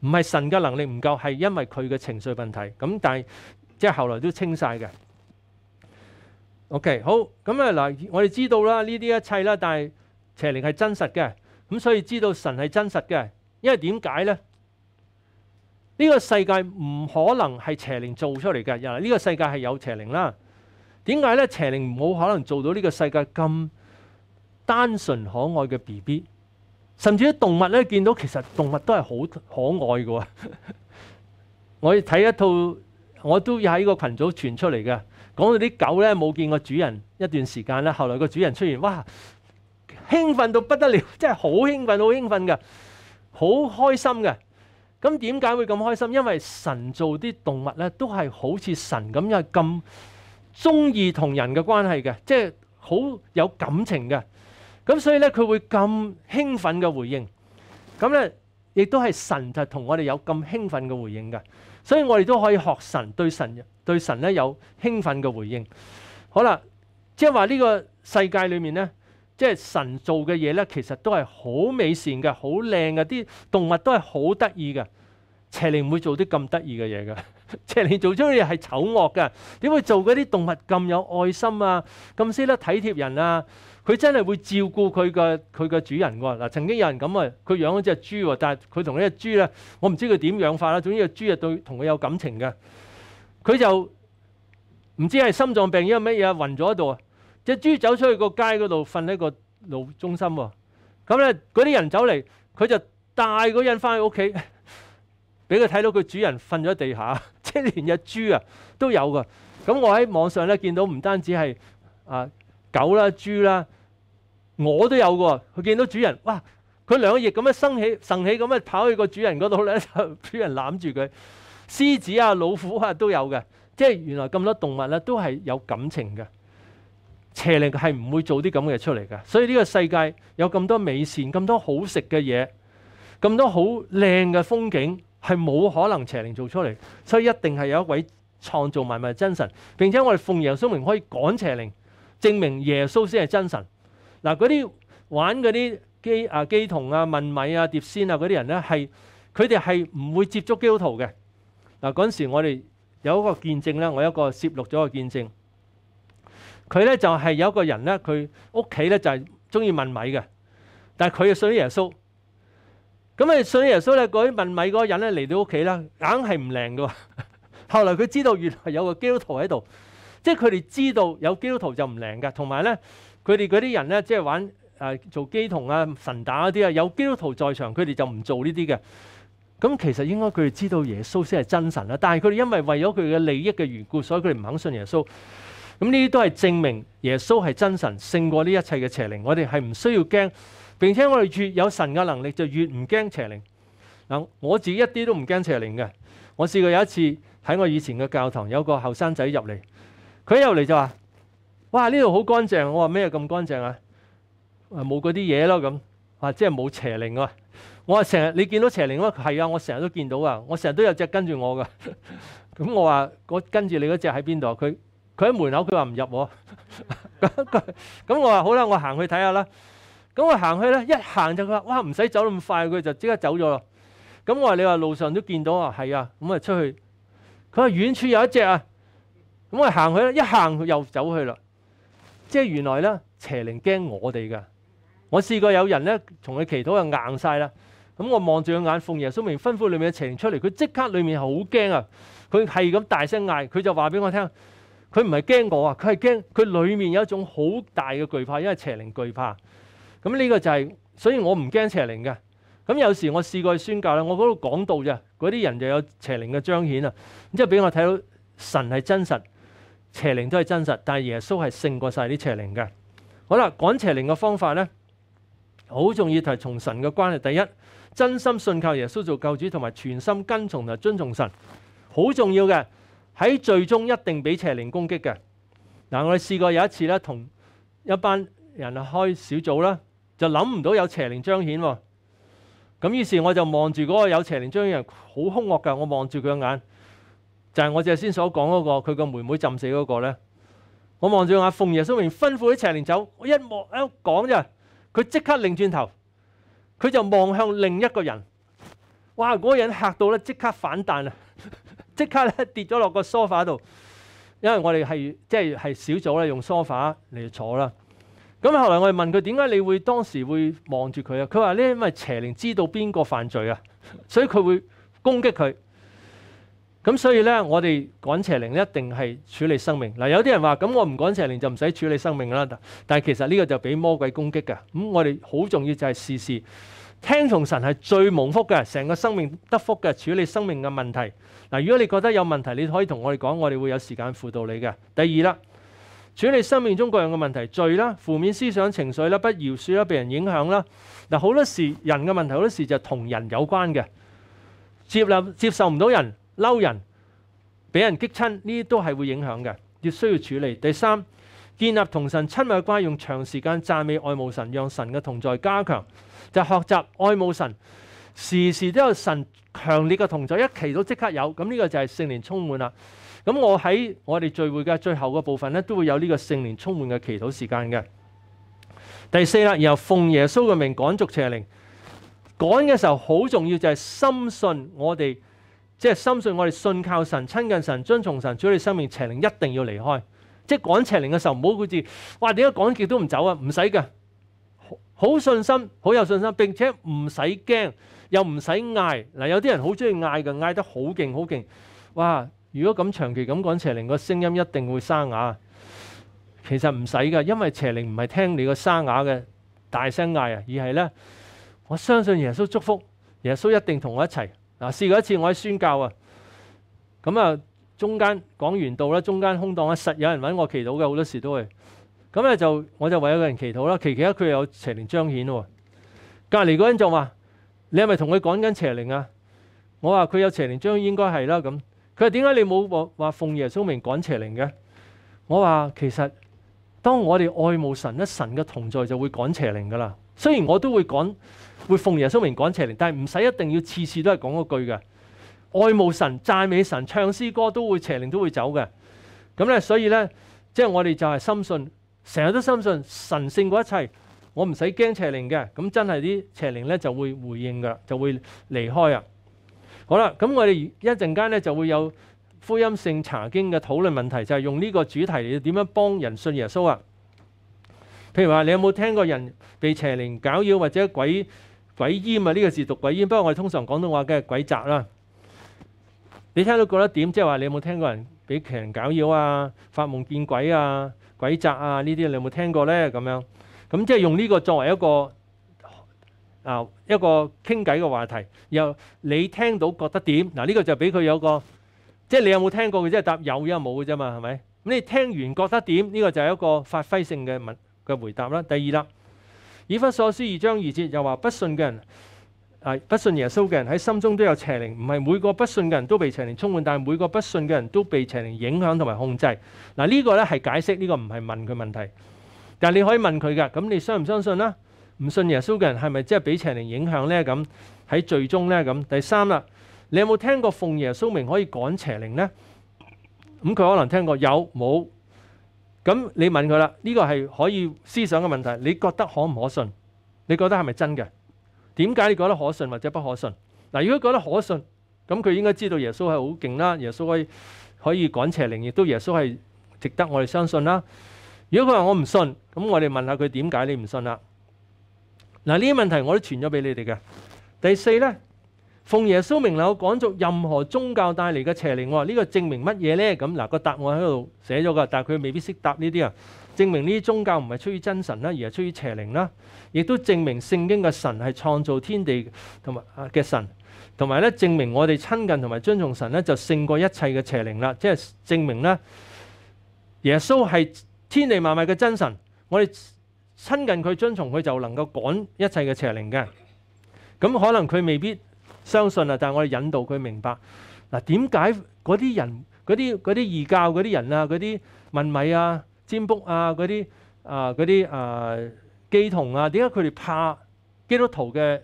[SPEAKER 1] 唔系神嘅能力唔夠，係因為佢嘅情緒問題。咁但係即係後來都清晒嘅。OK，好。咁啊嗱，我哋知道啦，呢啲一切啦，但係邪靈係真實嘅。咁所以知道神係真實嘅。因為點解咧？呢個世界唔可能係邪靈做出嚟嘅。又呢個世界係有邪靈啦。點解咧？邪靈冇可能做到呢個世界咁單純可愛嘅 B B。甚至啲動物咧，見到其實動物都係好可愛嘅。我睇一套，我都喺個群組傳出嚟嘅，講到啲狗咧冇見過主人一段時間咧，後來個主人出現，哇！興奮到不得了，真係好興奮，好興奮嘅，好開心嘅。咁點解會咁開心？因為神做啲動物咧，都係好似神咁，又咁中意同人嘅關係嘅，即係好有感情嘅。咁所以咧，佢會咁興奮嘅回應，咁咧亦都係神就同我哋有咁興奮嘅回應嘅，所以我哋都可以學神對神對神咧有興奮嘅回應。好啦，即係話呢個世界裏面咧，即係神做嘅嘢咧，其實都係好美善嘅，好靚嘅，啲動物都係好得意嘅。邪靈唔會做啲咁得意嘅嘢嘅，邪靈做咗嘢係醜惡嘅，點會做嗰啲動物咁有愛心啊，咁识得體貼人啊？佢真係會照顧佢嘅佢嘅主人喎嗱，曾經有人咁啊，佢養咗隻豬喎，但係佢同呢只豬咧，我唔知佢點養法啦。總之只豬啊，對同佢有感情嘅，佢就唔知係心臟病因為乜嘢，暈咗喺度啊！只豬走出去個街嗰度瞓喺個路中心喎，咁咧嗰啲人走嚟，佢就帶嗰人翻去屋企，俾佢睇到佢主人瞓咗地下，即係連只豬啊都有噶。咁我喺網上咧見到唔單止係啊狗啦、豬啦。我都有喎。佢見到主人，哇！佢兩翼咁樣升起、騰起咁啊，跑去個主人嗰度咧，就主人攬住佢。獅子啊、老虎啊都有嘅，即係原來咁多動物咧都係有感情嘅。邪靈係唔會做啲咁嘅出嚟嘅，所以呢個世界有咁多美善、咁多好食嘅嘢、咁多好靚嘅風景，係冇可能邪靈做出嚟，所以一定係有一位創造萬物真神。並且我哋奉耶穌名可以趕邪靈，證明耶穌先係真神。嗱嗰啲玩嗰啲機啊機童啊問米啊碟仙啊嗰啲人咧係佢哋係唔會接觸基督徒嘅嗱嗰陣時我哋有一個見證咧我有一個攝錄咗個見證佢咧就係有一個人咧佢屋企咧就係中意問米嘅但係佢又信耶穌咁啊信耶穌咧嗰啲問米嗰個人咧嚟到屋企啦硬係唔靈嘅 後來佢知道原來有個基督徒喺度即係佢哋知道有基督徒就唔靚嘅同埋咧。佢哋嗰啲人咧，即系玩誒做機童啊、神打嗰啲啊，有基督徒在場，佢哋就唔做呢啲嘅。咁其實應該佢哋知道耶穌先係真神啦。但係佢哋因為為咗佢嘅利益嘅緣故，所以佢哋唔肯信耶穌。咁呢啲都係證明耶穌係真神，勝過呢一切嘅邪靈。我哋係唔需要驚。並且我哋越有神嘅能力，就越唔驚邪靈。嗱，我自己一啲都唔驚邪靈嘅。我試過有一次喺我以前嘅教堂，有個後生仔入嚟，佢一入嚟就話。哇！呢度好乾淨，我話咩咁乾淨啊？冇嗰啲嘢咯咁，啊即係冇邪靈啊！我話成日你見到邪靈咯，係啊，我成日都見到啊，我成日都有隻跟住我噶。咁我話我跟住你嗰隻喺邊度？佢佢喺門口，佢話唔入我。咁我話好啦，我行去睇下啦。咁我行去咧，一行就佢話哇唔使走咁快，佢就即刻走咗咯。咁我話你話路上都見到啊，係啊。咁啊出去，佢話遠處有一隻啊。咁我行去啦，一行又走去啦。即係原來咧，邪靈驚我哋噶。我試過有人咧，從佢祈禱就硬晒啦。咁我望住佢眼，奉耶穌明吩咐裏面嘅邪靈出嚟，佢即刻裏面好驚啊！佢係咁大聲嗌，佢就話俾我聽，佢唔係驚我啊，佢係驚佢裏面有一種好大嘅懼怕，因為邪靈懼怕。咁呢個就係，所以我唔驚邪靈嘅。咁有時我試過宣教啦，我嗰度講到啫，嗰啲人就有邪靈嘅彰顯啊，之後俾我睇到神係真實。邪灵都系真实，但系耶稣系胜过晒啲邪灵嘅。好啦，赶邪灵嘅方法咧，好重要，就系从神嘅关系。第一，真心信靠耶稣做救主，同埋全心跟从同埋重神，好重要嘅。喺最终一定俾邪灵攻击嘅。嗱，我哋试过有一次咧，同一班人开小组啦，就谂唔到有邪灵彰显喎。咁于是我就望住嗰个有邪灵彰显人，好凶恶噶，我望住佢嘅眼。就係我哋先所講嗰個，佢個妹妹浸死嗰個咧，我望住阿奉耶穌明吩咐啲邪靈走，我一望一講啫，佢即刻擰轉頭，佢就望向另一個人，哇！嗰個人嚇到咧，即刻反彈啊，即刻咧跌咗落個梳化度，因為我哋係即係係小組咧用梳化嚟坐啦。咁後來我哋問佢點解你會當時會望住佢啊？佢話咧因為邪靈知道邊個犯罪啊，所以佢會攻擊佢。咁所以咧，我哋趕邪靈一定係處理生命嗱。有啲人話：，咁我唔趕邪靈就唔使處理生命啦。但係其實呢個就俾魔鬼攻擊嘅。咁我哋好重要就係事事聽從神係最蒙福嘅，成個生命得福嘅處理生命嘅問題嗱。如果你覺得有問題，你可以同我哋講，我哋會有時間輔導你嘅。第二啦，處理生命中各樣嘅問題，罪啦、負面思想情緒啦、不饒恕啦、被人影響啦嗱。好多時人嘅問題好多時就同人有關嘅，接納接受唔到人。嬲人，俾人激親，呢啲都係會影響嘅，要需要處理。第三，建立同神親密關係，用長時間讚美愛慕神，讓神嘅同在加強。就學習愛慕神，時時都有神強烈嘅同在，一祈到即刻有。咁呢個就係聖年充滿啦。咁我喺我哋聚會嘅最後嘅部分咧，都會有呢個聖年充滿嘅祈禱時間嘅。第四啦，然後奉耶穌嘅命趕逐邪靈。趕嘅時候好重要，就係深信我哋。即係深信我哋信靠神、親近神、遵從神主你生命，邪靈一定要離開。即係趕邪靈嘅時候，唔好好似哇點解趕極都唔走啊？唔使噶，好信心、好有信心，並且唔使驚，又唔使嗌。嗱有啲人好中意嗌嘅，嗌得好勁、好勁。哇！如果咁長期咁趕邪靈，個聲音一定會沙啞。其實唔使噶，因為邪靈唔係聽你個沙啞嘅大聲嗌啊，而係咧我相信耶穌祝福，耶穌一定同我一齊。嗱，試過一次，我喺宣教啊，咁啊，中間講完道啦，中間空檔咧，實有人揾我祈禱嘅，好多時都係。咁咧就，我就為一個人祈禱啦。其其佢有邪靈彰顯喎。隔離嗰人就話：你係咪同佢講緊邪靈啊？我話佢有邪靈彰，應該係啦。咁佢話：點解你冇話奉耶穌名趕邪靈嘅？我話其實當我哋愛慕神咧，神嘅同在就會趕邪靈噶啦。雖然我都會趕。會奉耶穌名趕邪靈，但係唔使一定要次次都係講嗰句嘅，愛慕神、赞美神、唱詩歌都會邪靈都會走嘅。咁咧，所以咧，即係我哋就係深信，成日都深信，神圣過一切，我唔使驚邪靈嘅。咁真係啲邪靈咧就會回應嘅，就會離開啊。好啦，咁我哋一陣間咧就會有福音性查經嘅討論問題，就係用呢個主題嚟到點樣幫人信耶穌啊。譬如話，你有冇聽過人被邪靈攪擾或者鬼？鬼淹啊！呢個字讀鬼淹，不過我哋通常廣東話嘅鬼宅啦。你聽到覺得點？即係話你有冇聽過人俾強搞擾啊、發夢見鬼啊、鬼宅啊呢啲？你有冇聽過咧？咁樣咁即係用呢個作為一個啊一個傾偈嘅話題。又你聽到覺得點？嗱呢個就俾佢有個即係你有冇聽過嘅係答有啊冇嘅啫嘛，係咪？咁你聽完覺得點？呢個就係一個發揮性嘅問嘅回答啦。第二啦。以弗所思二章二节又話：不信嘅人係不信耶穌嘅人喺心中都有邪靈，唔係每個不信嘅人都被邪靈充滿，但係每個不信嘅人都被邪靈影響同埋控制。嗱呢個咧係解釋，呢個唔係問佢問題。但係你可以問佢㗎，咁你相唔相信啦？唔信耶穌嘅人係咪即係俾邪靈影響咧？咁喺最終咧咁第三啦，你有冇聽過奉耶穌名可以趕邪靈咧？咁佢可能聽過有冇？咁你問佢啦，呢個係可以思想嘅問題，你覺得可唔可信？你覺得係咪真嘅？點解你覺得可信或者不可信？嗱，如果覺得可信，咁佢應該知道耶穌係好勁啦，耶穌可以趕邪靈，亦都耶穌係值得我哋相信啦。如果佢話我唔信，咁我哋問下佢點解你唔信啦？嗱，呢啲問題我都傳咗俾你哋嘅。第四咧。奉耶穌名，攔趕逐任何宗教帶嚟嘅邪靈。呢個證明乜嘢呢？咁嗱，個答案喺度寫咗噶，但系佢未必識答呢啲啊。證明呢啲宗教唔係出於真神啦，而係出於邪靈啦。亦都證明聖經嘅神係創造天地同埋嘅神，同埋咧證明我哋親近同埋遵重神咧就勝過一切嘅邪靈啦。即係證明咧，耶穌係天地萬物嘅真神。我哋親近佢、遵從佢，就能夠趕一切嘅邪靈嘅。咁可能佢未必。相信啊，但系我哋引導佢明白嗱，點解嗰啲人、嗰啲嗰啲異教嗰啲人啊、嗰啲文米啊、占卜啊、嗰啲啊、嗰啲啊、基童啊，點解佢哋怕基督徒嘅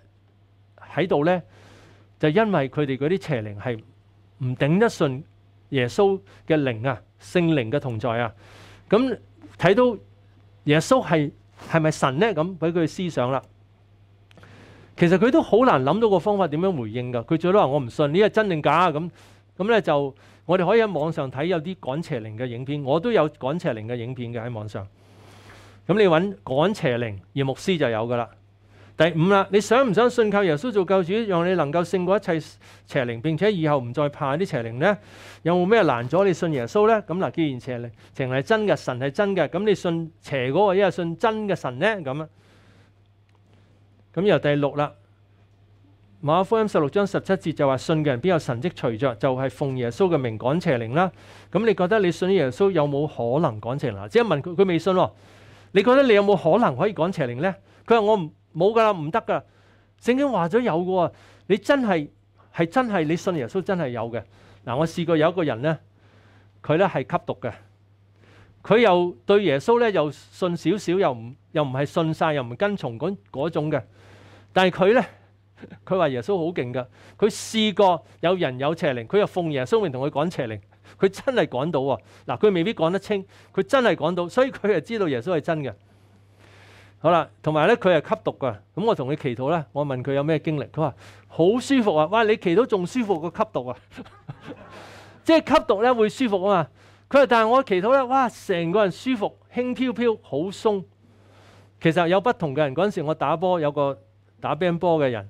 [SPEAKER 1] 喺度咧？就因為佢哋嗰啲邪靈係唔頂得順耶穌嘅靈啊、聖靈嘅同在啊。咁睇到耶穌係系咪神咧？咁俾佢思想啦。其實佢都好難諗到個方法點樣回應㗎。佢最多話我唔信，呢係真定假咁咁咧就我哋可以喺網上睇有啲趕邪靈嘅影片，我都有趕邪靈嘅影片嘅喺網上。咁你揾趕邪靈，而牧師就有㗎啦。第五啦，你想唔想信靠耶穌做救主，讓你能夠勝過一切邪靈，並且以後唔再怕啲邪靈呢？有冇咩難阻你信耶穌呢？咁嗱，既然邪靈情係真嘅，神係真嘅，咁你信邪嗰個，抑係信真嘅神呢？咁啊？咁又第六啦，馬可福音十六章十七節就話信嘅人邊有神蹟隨着，就係奉耶穌嘅名趕邪靈啦。咁你覺得你信耶穌有冇可能趕邪靈啊？即係問佢，佢未信喎。你覺得你有冇可能可以趕邪靈咧？佢話我冇噶啦，唔得噶。聖經話咗有嘅喎，你真係係真係你信耶穌真係有嘅。嗱，我試過有一個人咧，佢咧係吸毒嘅。佢又對耶穌咧又信少少，又唔又唔係信晒，又唔跟從嗰嗰種嘅。但係佢咧，佢話耶穌好勁噶。佢試過有人有邪靈，佢又奉耶穌命同佢講邪靈，佢真係講到喎。嗱，佢未必講得清，佢真係講到，所以佢係知道耶穌係真嘅。好啦，同埋咧，佢係吸毒噶。咁我同佢祈禱咧，我問佢有咩經歷，佢話好舒服啊！哇，你祈禱仲舒服過吸毒啊？即係吸毒咧會舒服啊嘛。佢話：但係我祈禱咧，哇！成個人舒服，輕飄飄，好鬆。其實有不同嘅人嗰陣時，我打波有個打兵波嘅人，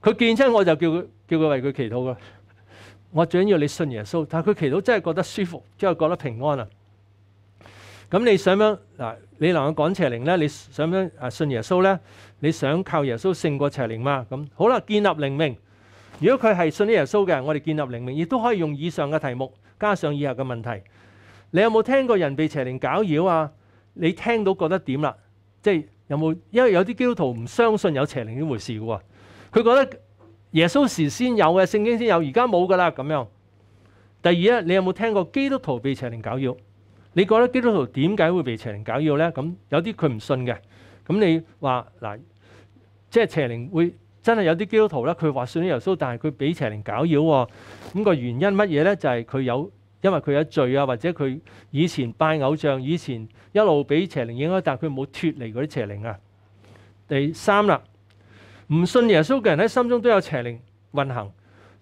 [SPEAKER 1] 佢見親我就叫佢叫佢為佢祈禱嘅。我最緊要你信耶穌，但係佢祈禱真係覺得舒服，之後覺得平安啊！咁你想咩？嗱，你能夠趕邪靈咧？你想咩？啊，信耶穌咧？你想靠耶穌勝過邪靈嗎？咁好啦，建立靈命。如果佢係信耶穌嘅，我哋建立靈命亦都可以用以上嘅題目，加上以下嘅問題。你有冇聽過人被邪靈搞擾啊？你聽到覺得點啦？即係有冇？因為有啲基督徒唔相信有邪靈呢回事嘅喎，佢覺得耶穌時先有嘅聖經先有，而家冇噶啦咁樣。第二咧，你有冇聽過基督徒被邪靈搞擾？你覺得基督徒點解會被邪靈搞擾咧？咁有啲佢唔信嘅，咁你話嗱，即係邪靈會真係有啲基督徒咧，佢話信咗耶穌，但係佢俾邪靈搞擾喎。咁個原因乜嘢咧？就係佢有。因为佢有罪啊，或者佢以前拜偶像，以前一路俾邪灵影响，但佢冇脱离嗰啲邪灵啊。第三啦，唔信耶稣嘅人喺心中都有邪灵运行。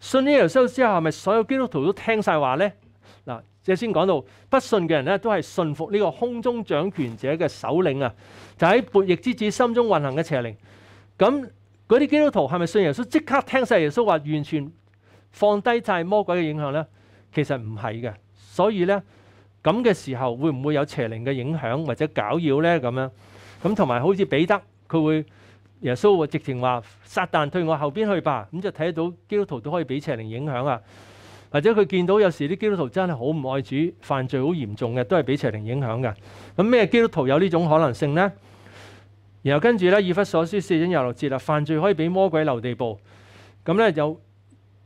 [SPEAKER 1] 信耶稣之后，系咪所有基督徒都听晒话呢？嗱，即先讲到不信嘅人咧，都系信服呢个空中掌权者嘅首领啊，就喺悖逆之子心中运行嘅邪灵。咁嗰啲基督徒系咪信耶稣即刻听晒耶稣话，完全放低晒魔鬼嘅影响呢？其實唔係嘅，所以咧咁嘅時候會唔會有邪靈嘅影響或者搞擾咧咁樣？咁同埋好似彼得佢會耶穌話直情話撒旦退我後邊去吧，咁就睇到基督徒都可以俾邪靈影響啊，或者佢見到有時啲基督徒真係好唔愛主，犯罪好嚴重嘅，都係俾邪靈影響嘅。咁咩基督徒有呢種可能性呢？然後跟住咧以弗所書四章廿六節啦，犯罪可以俾魔鬼留地步，咁咧有。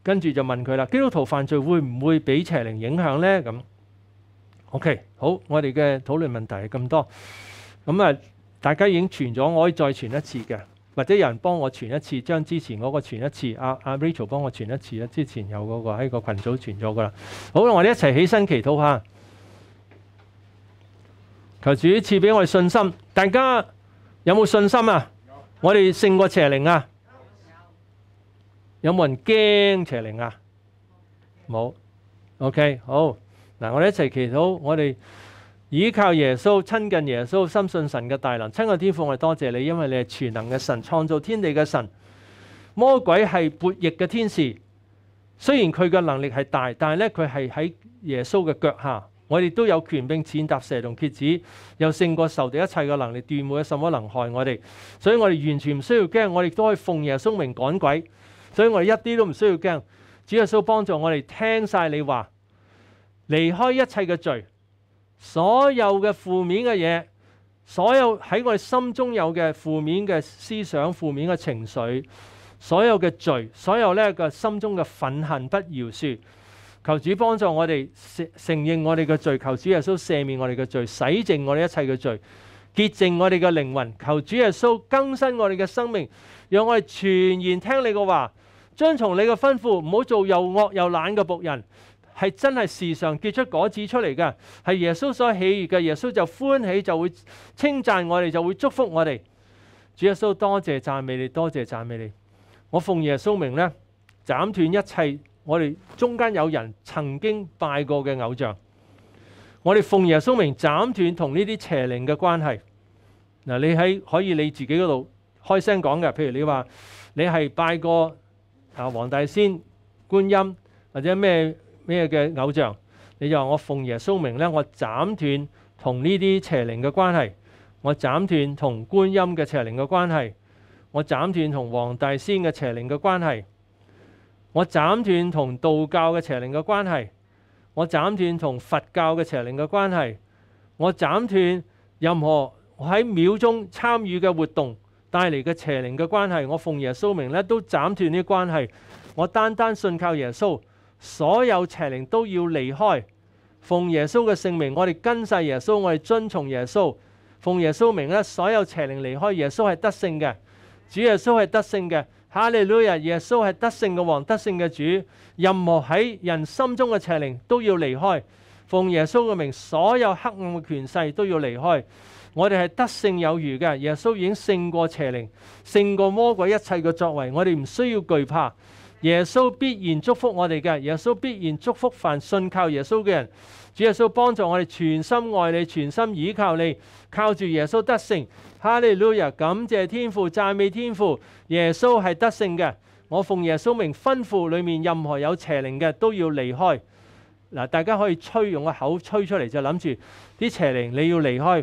[SPEAKER 1] 跟住就問佢啦：基督徒犯罪會唔會俾邪靈影響呢？」咁，OK，好，我哋嘅討論問題係咁多。咁啊，大家已經傳咗，我可以再傳一次嘅，或者有人幫我傳一次，將之前嗰個傳一次。阿阿 Rachel 幫我傳一次咧，之前有嗰個喺個群組傳咗噶啦。好啦，我哋一齊起身祈禱下，求主賜俾我哋信心。大家有冇信心啊？我哋勝過邪靈啊！有冇人驚邪靈啊？冇，OK 好嗱。我哋一齊祈禱，我哋依靠耶穌，親近耶穌，深信神嘅大能，親愛天父，我哋多謝你，因為你係全能嘅神，創造天地嘅神。魔鬼係撥逆嘅天使，雖然佢嘅能力係大，但係咧佢係喺耶穌嘅腳下，我哋都有權並践踏蛇同蝎子，又勝過受定一切嘅能力，断冇有什麼能害我哋，所以我哋完全唔需要驚。我哋都可以奉耶穌名趕鬼。所以我哋一啲都唔需要惊，主耶稣帮助我哋听晒你话，离开一切嘅罪，所有嘅负面嘅嘢，所有喺我哋心中有嘅负面嘅思想、负面嘅情绪，所有嘅罪，所有呢个心中嘅愤恨不饶恕，求主帮助我哋承认我哋嘅罪，求主耶稣赦免我哋嘅罪，洗净我哋一切嘅罪，洁净我哋嘅灵魂，求主耶稣更新我哋嘅生命，让我哋全然听你嘅话。遵從你嘅吩咐，唔好做又惡又懶嘅仆人，係真係時常結出果子出嚟嘅，係耶穌所喜悦嘅。耶穌就歡喜，就會稱赞我哋，就會祝福我哋。主耶穌，多謝赞美你，多謝赞美你。我奉耶穌名咧，斬斷一切我哋中間有人曾經拜過嘅偶像。我哋奉耶穌名斬斷同呢啲邪靈嘅關係。嗱，你喺可以你自己嗰度開聲講嘅，譬如你話你係拜過。啊！黃大仙、觀音或者咩咩嘅偶像，你就話我奉耶穌明咧，我斬斷同呢啲邪靈嘅關係，我斬斷同觀音嘅邪靈嘅關係，我斬斷同黃大仙嘅邪靈嘅關係，我斬斷同道教嘅邪靈嘅關係，我斬斷同佛教嘅邪靈嘅關係，我斬斷任何我喺廟中參與嘅活動。帶嚟嘅邪靈嘅關係，我奉耶穌名咧都斬斷啲關係。我單單信靠耶穌，所有邪靈都要離開。奉耶穌嘅姓名，我哋跟晒耶穌，我哋遵從耶穌。奉耶穌名咧，所有邪靈離開耶穌係得勝嘅。主耶穌係得勝嘅。哈利路亞！耶穌係得勝嘅王，得勝嘅主。任何喺人心中嘅邪靈都要離開。奉耶穌嘅名，所有黑暗嘅權勢都要離開。我哋係得胜有餘嘅，耶穌已經勝過邪靈，勝過魔鬼一切嘅作為。我哋唔需要惧怕，耶穌必然祝福我哋嘅。耶穌必然祝福凡信靠耶穌嘅人。主耶穌幫助我哋全心愛你，全心倚靠你，靠住耶穌得胜。哈利路亞！感謝天父，讚美天父。耶穌係得胜嘅。我奉耶穌名吩咐，里面任何有邪靈嘅都要離開嗱。大家可以吹用个口吹出嚟，就谂住啲邪靈你要离开。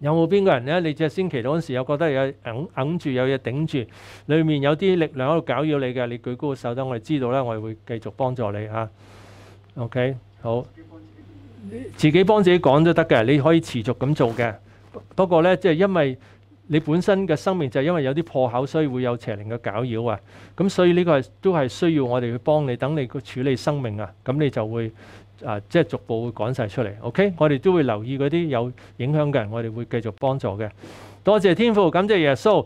[SPEAKER 1] 有冇邊個人咧？你只星期嗰時有覺得有揞揞住有嘢頂住，裏面有啲力量喺度搞擾你嘅？你舉高手等我哋知道啦，我哋會繼續幫助你嚇。OK，好，自己幫自己講都得嘅，你可以持續咁做嘅。不過咧，即係因為你本身嘅生命就因為有啲破口，所以會有邪靈嘅搞擾啊。咁所以呢個係都係需要我哋去幫你，等你去處理生命啊。咁你就會。啊，即係逐步會趕晒出嚟，OK？我哋都會留意嗰啲有影響嘅人，我哋會繼續幫助嘅。多謝天父，感謝耶穌。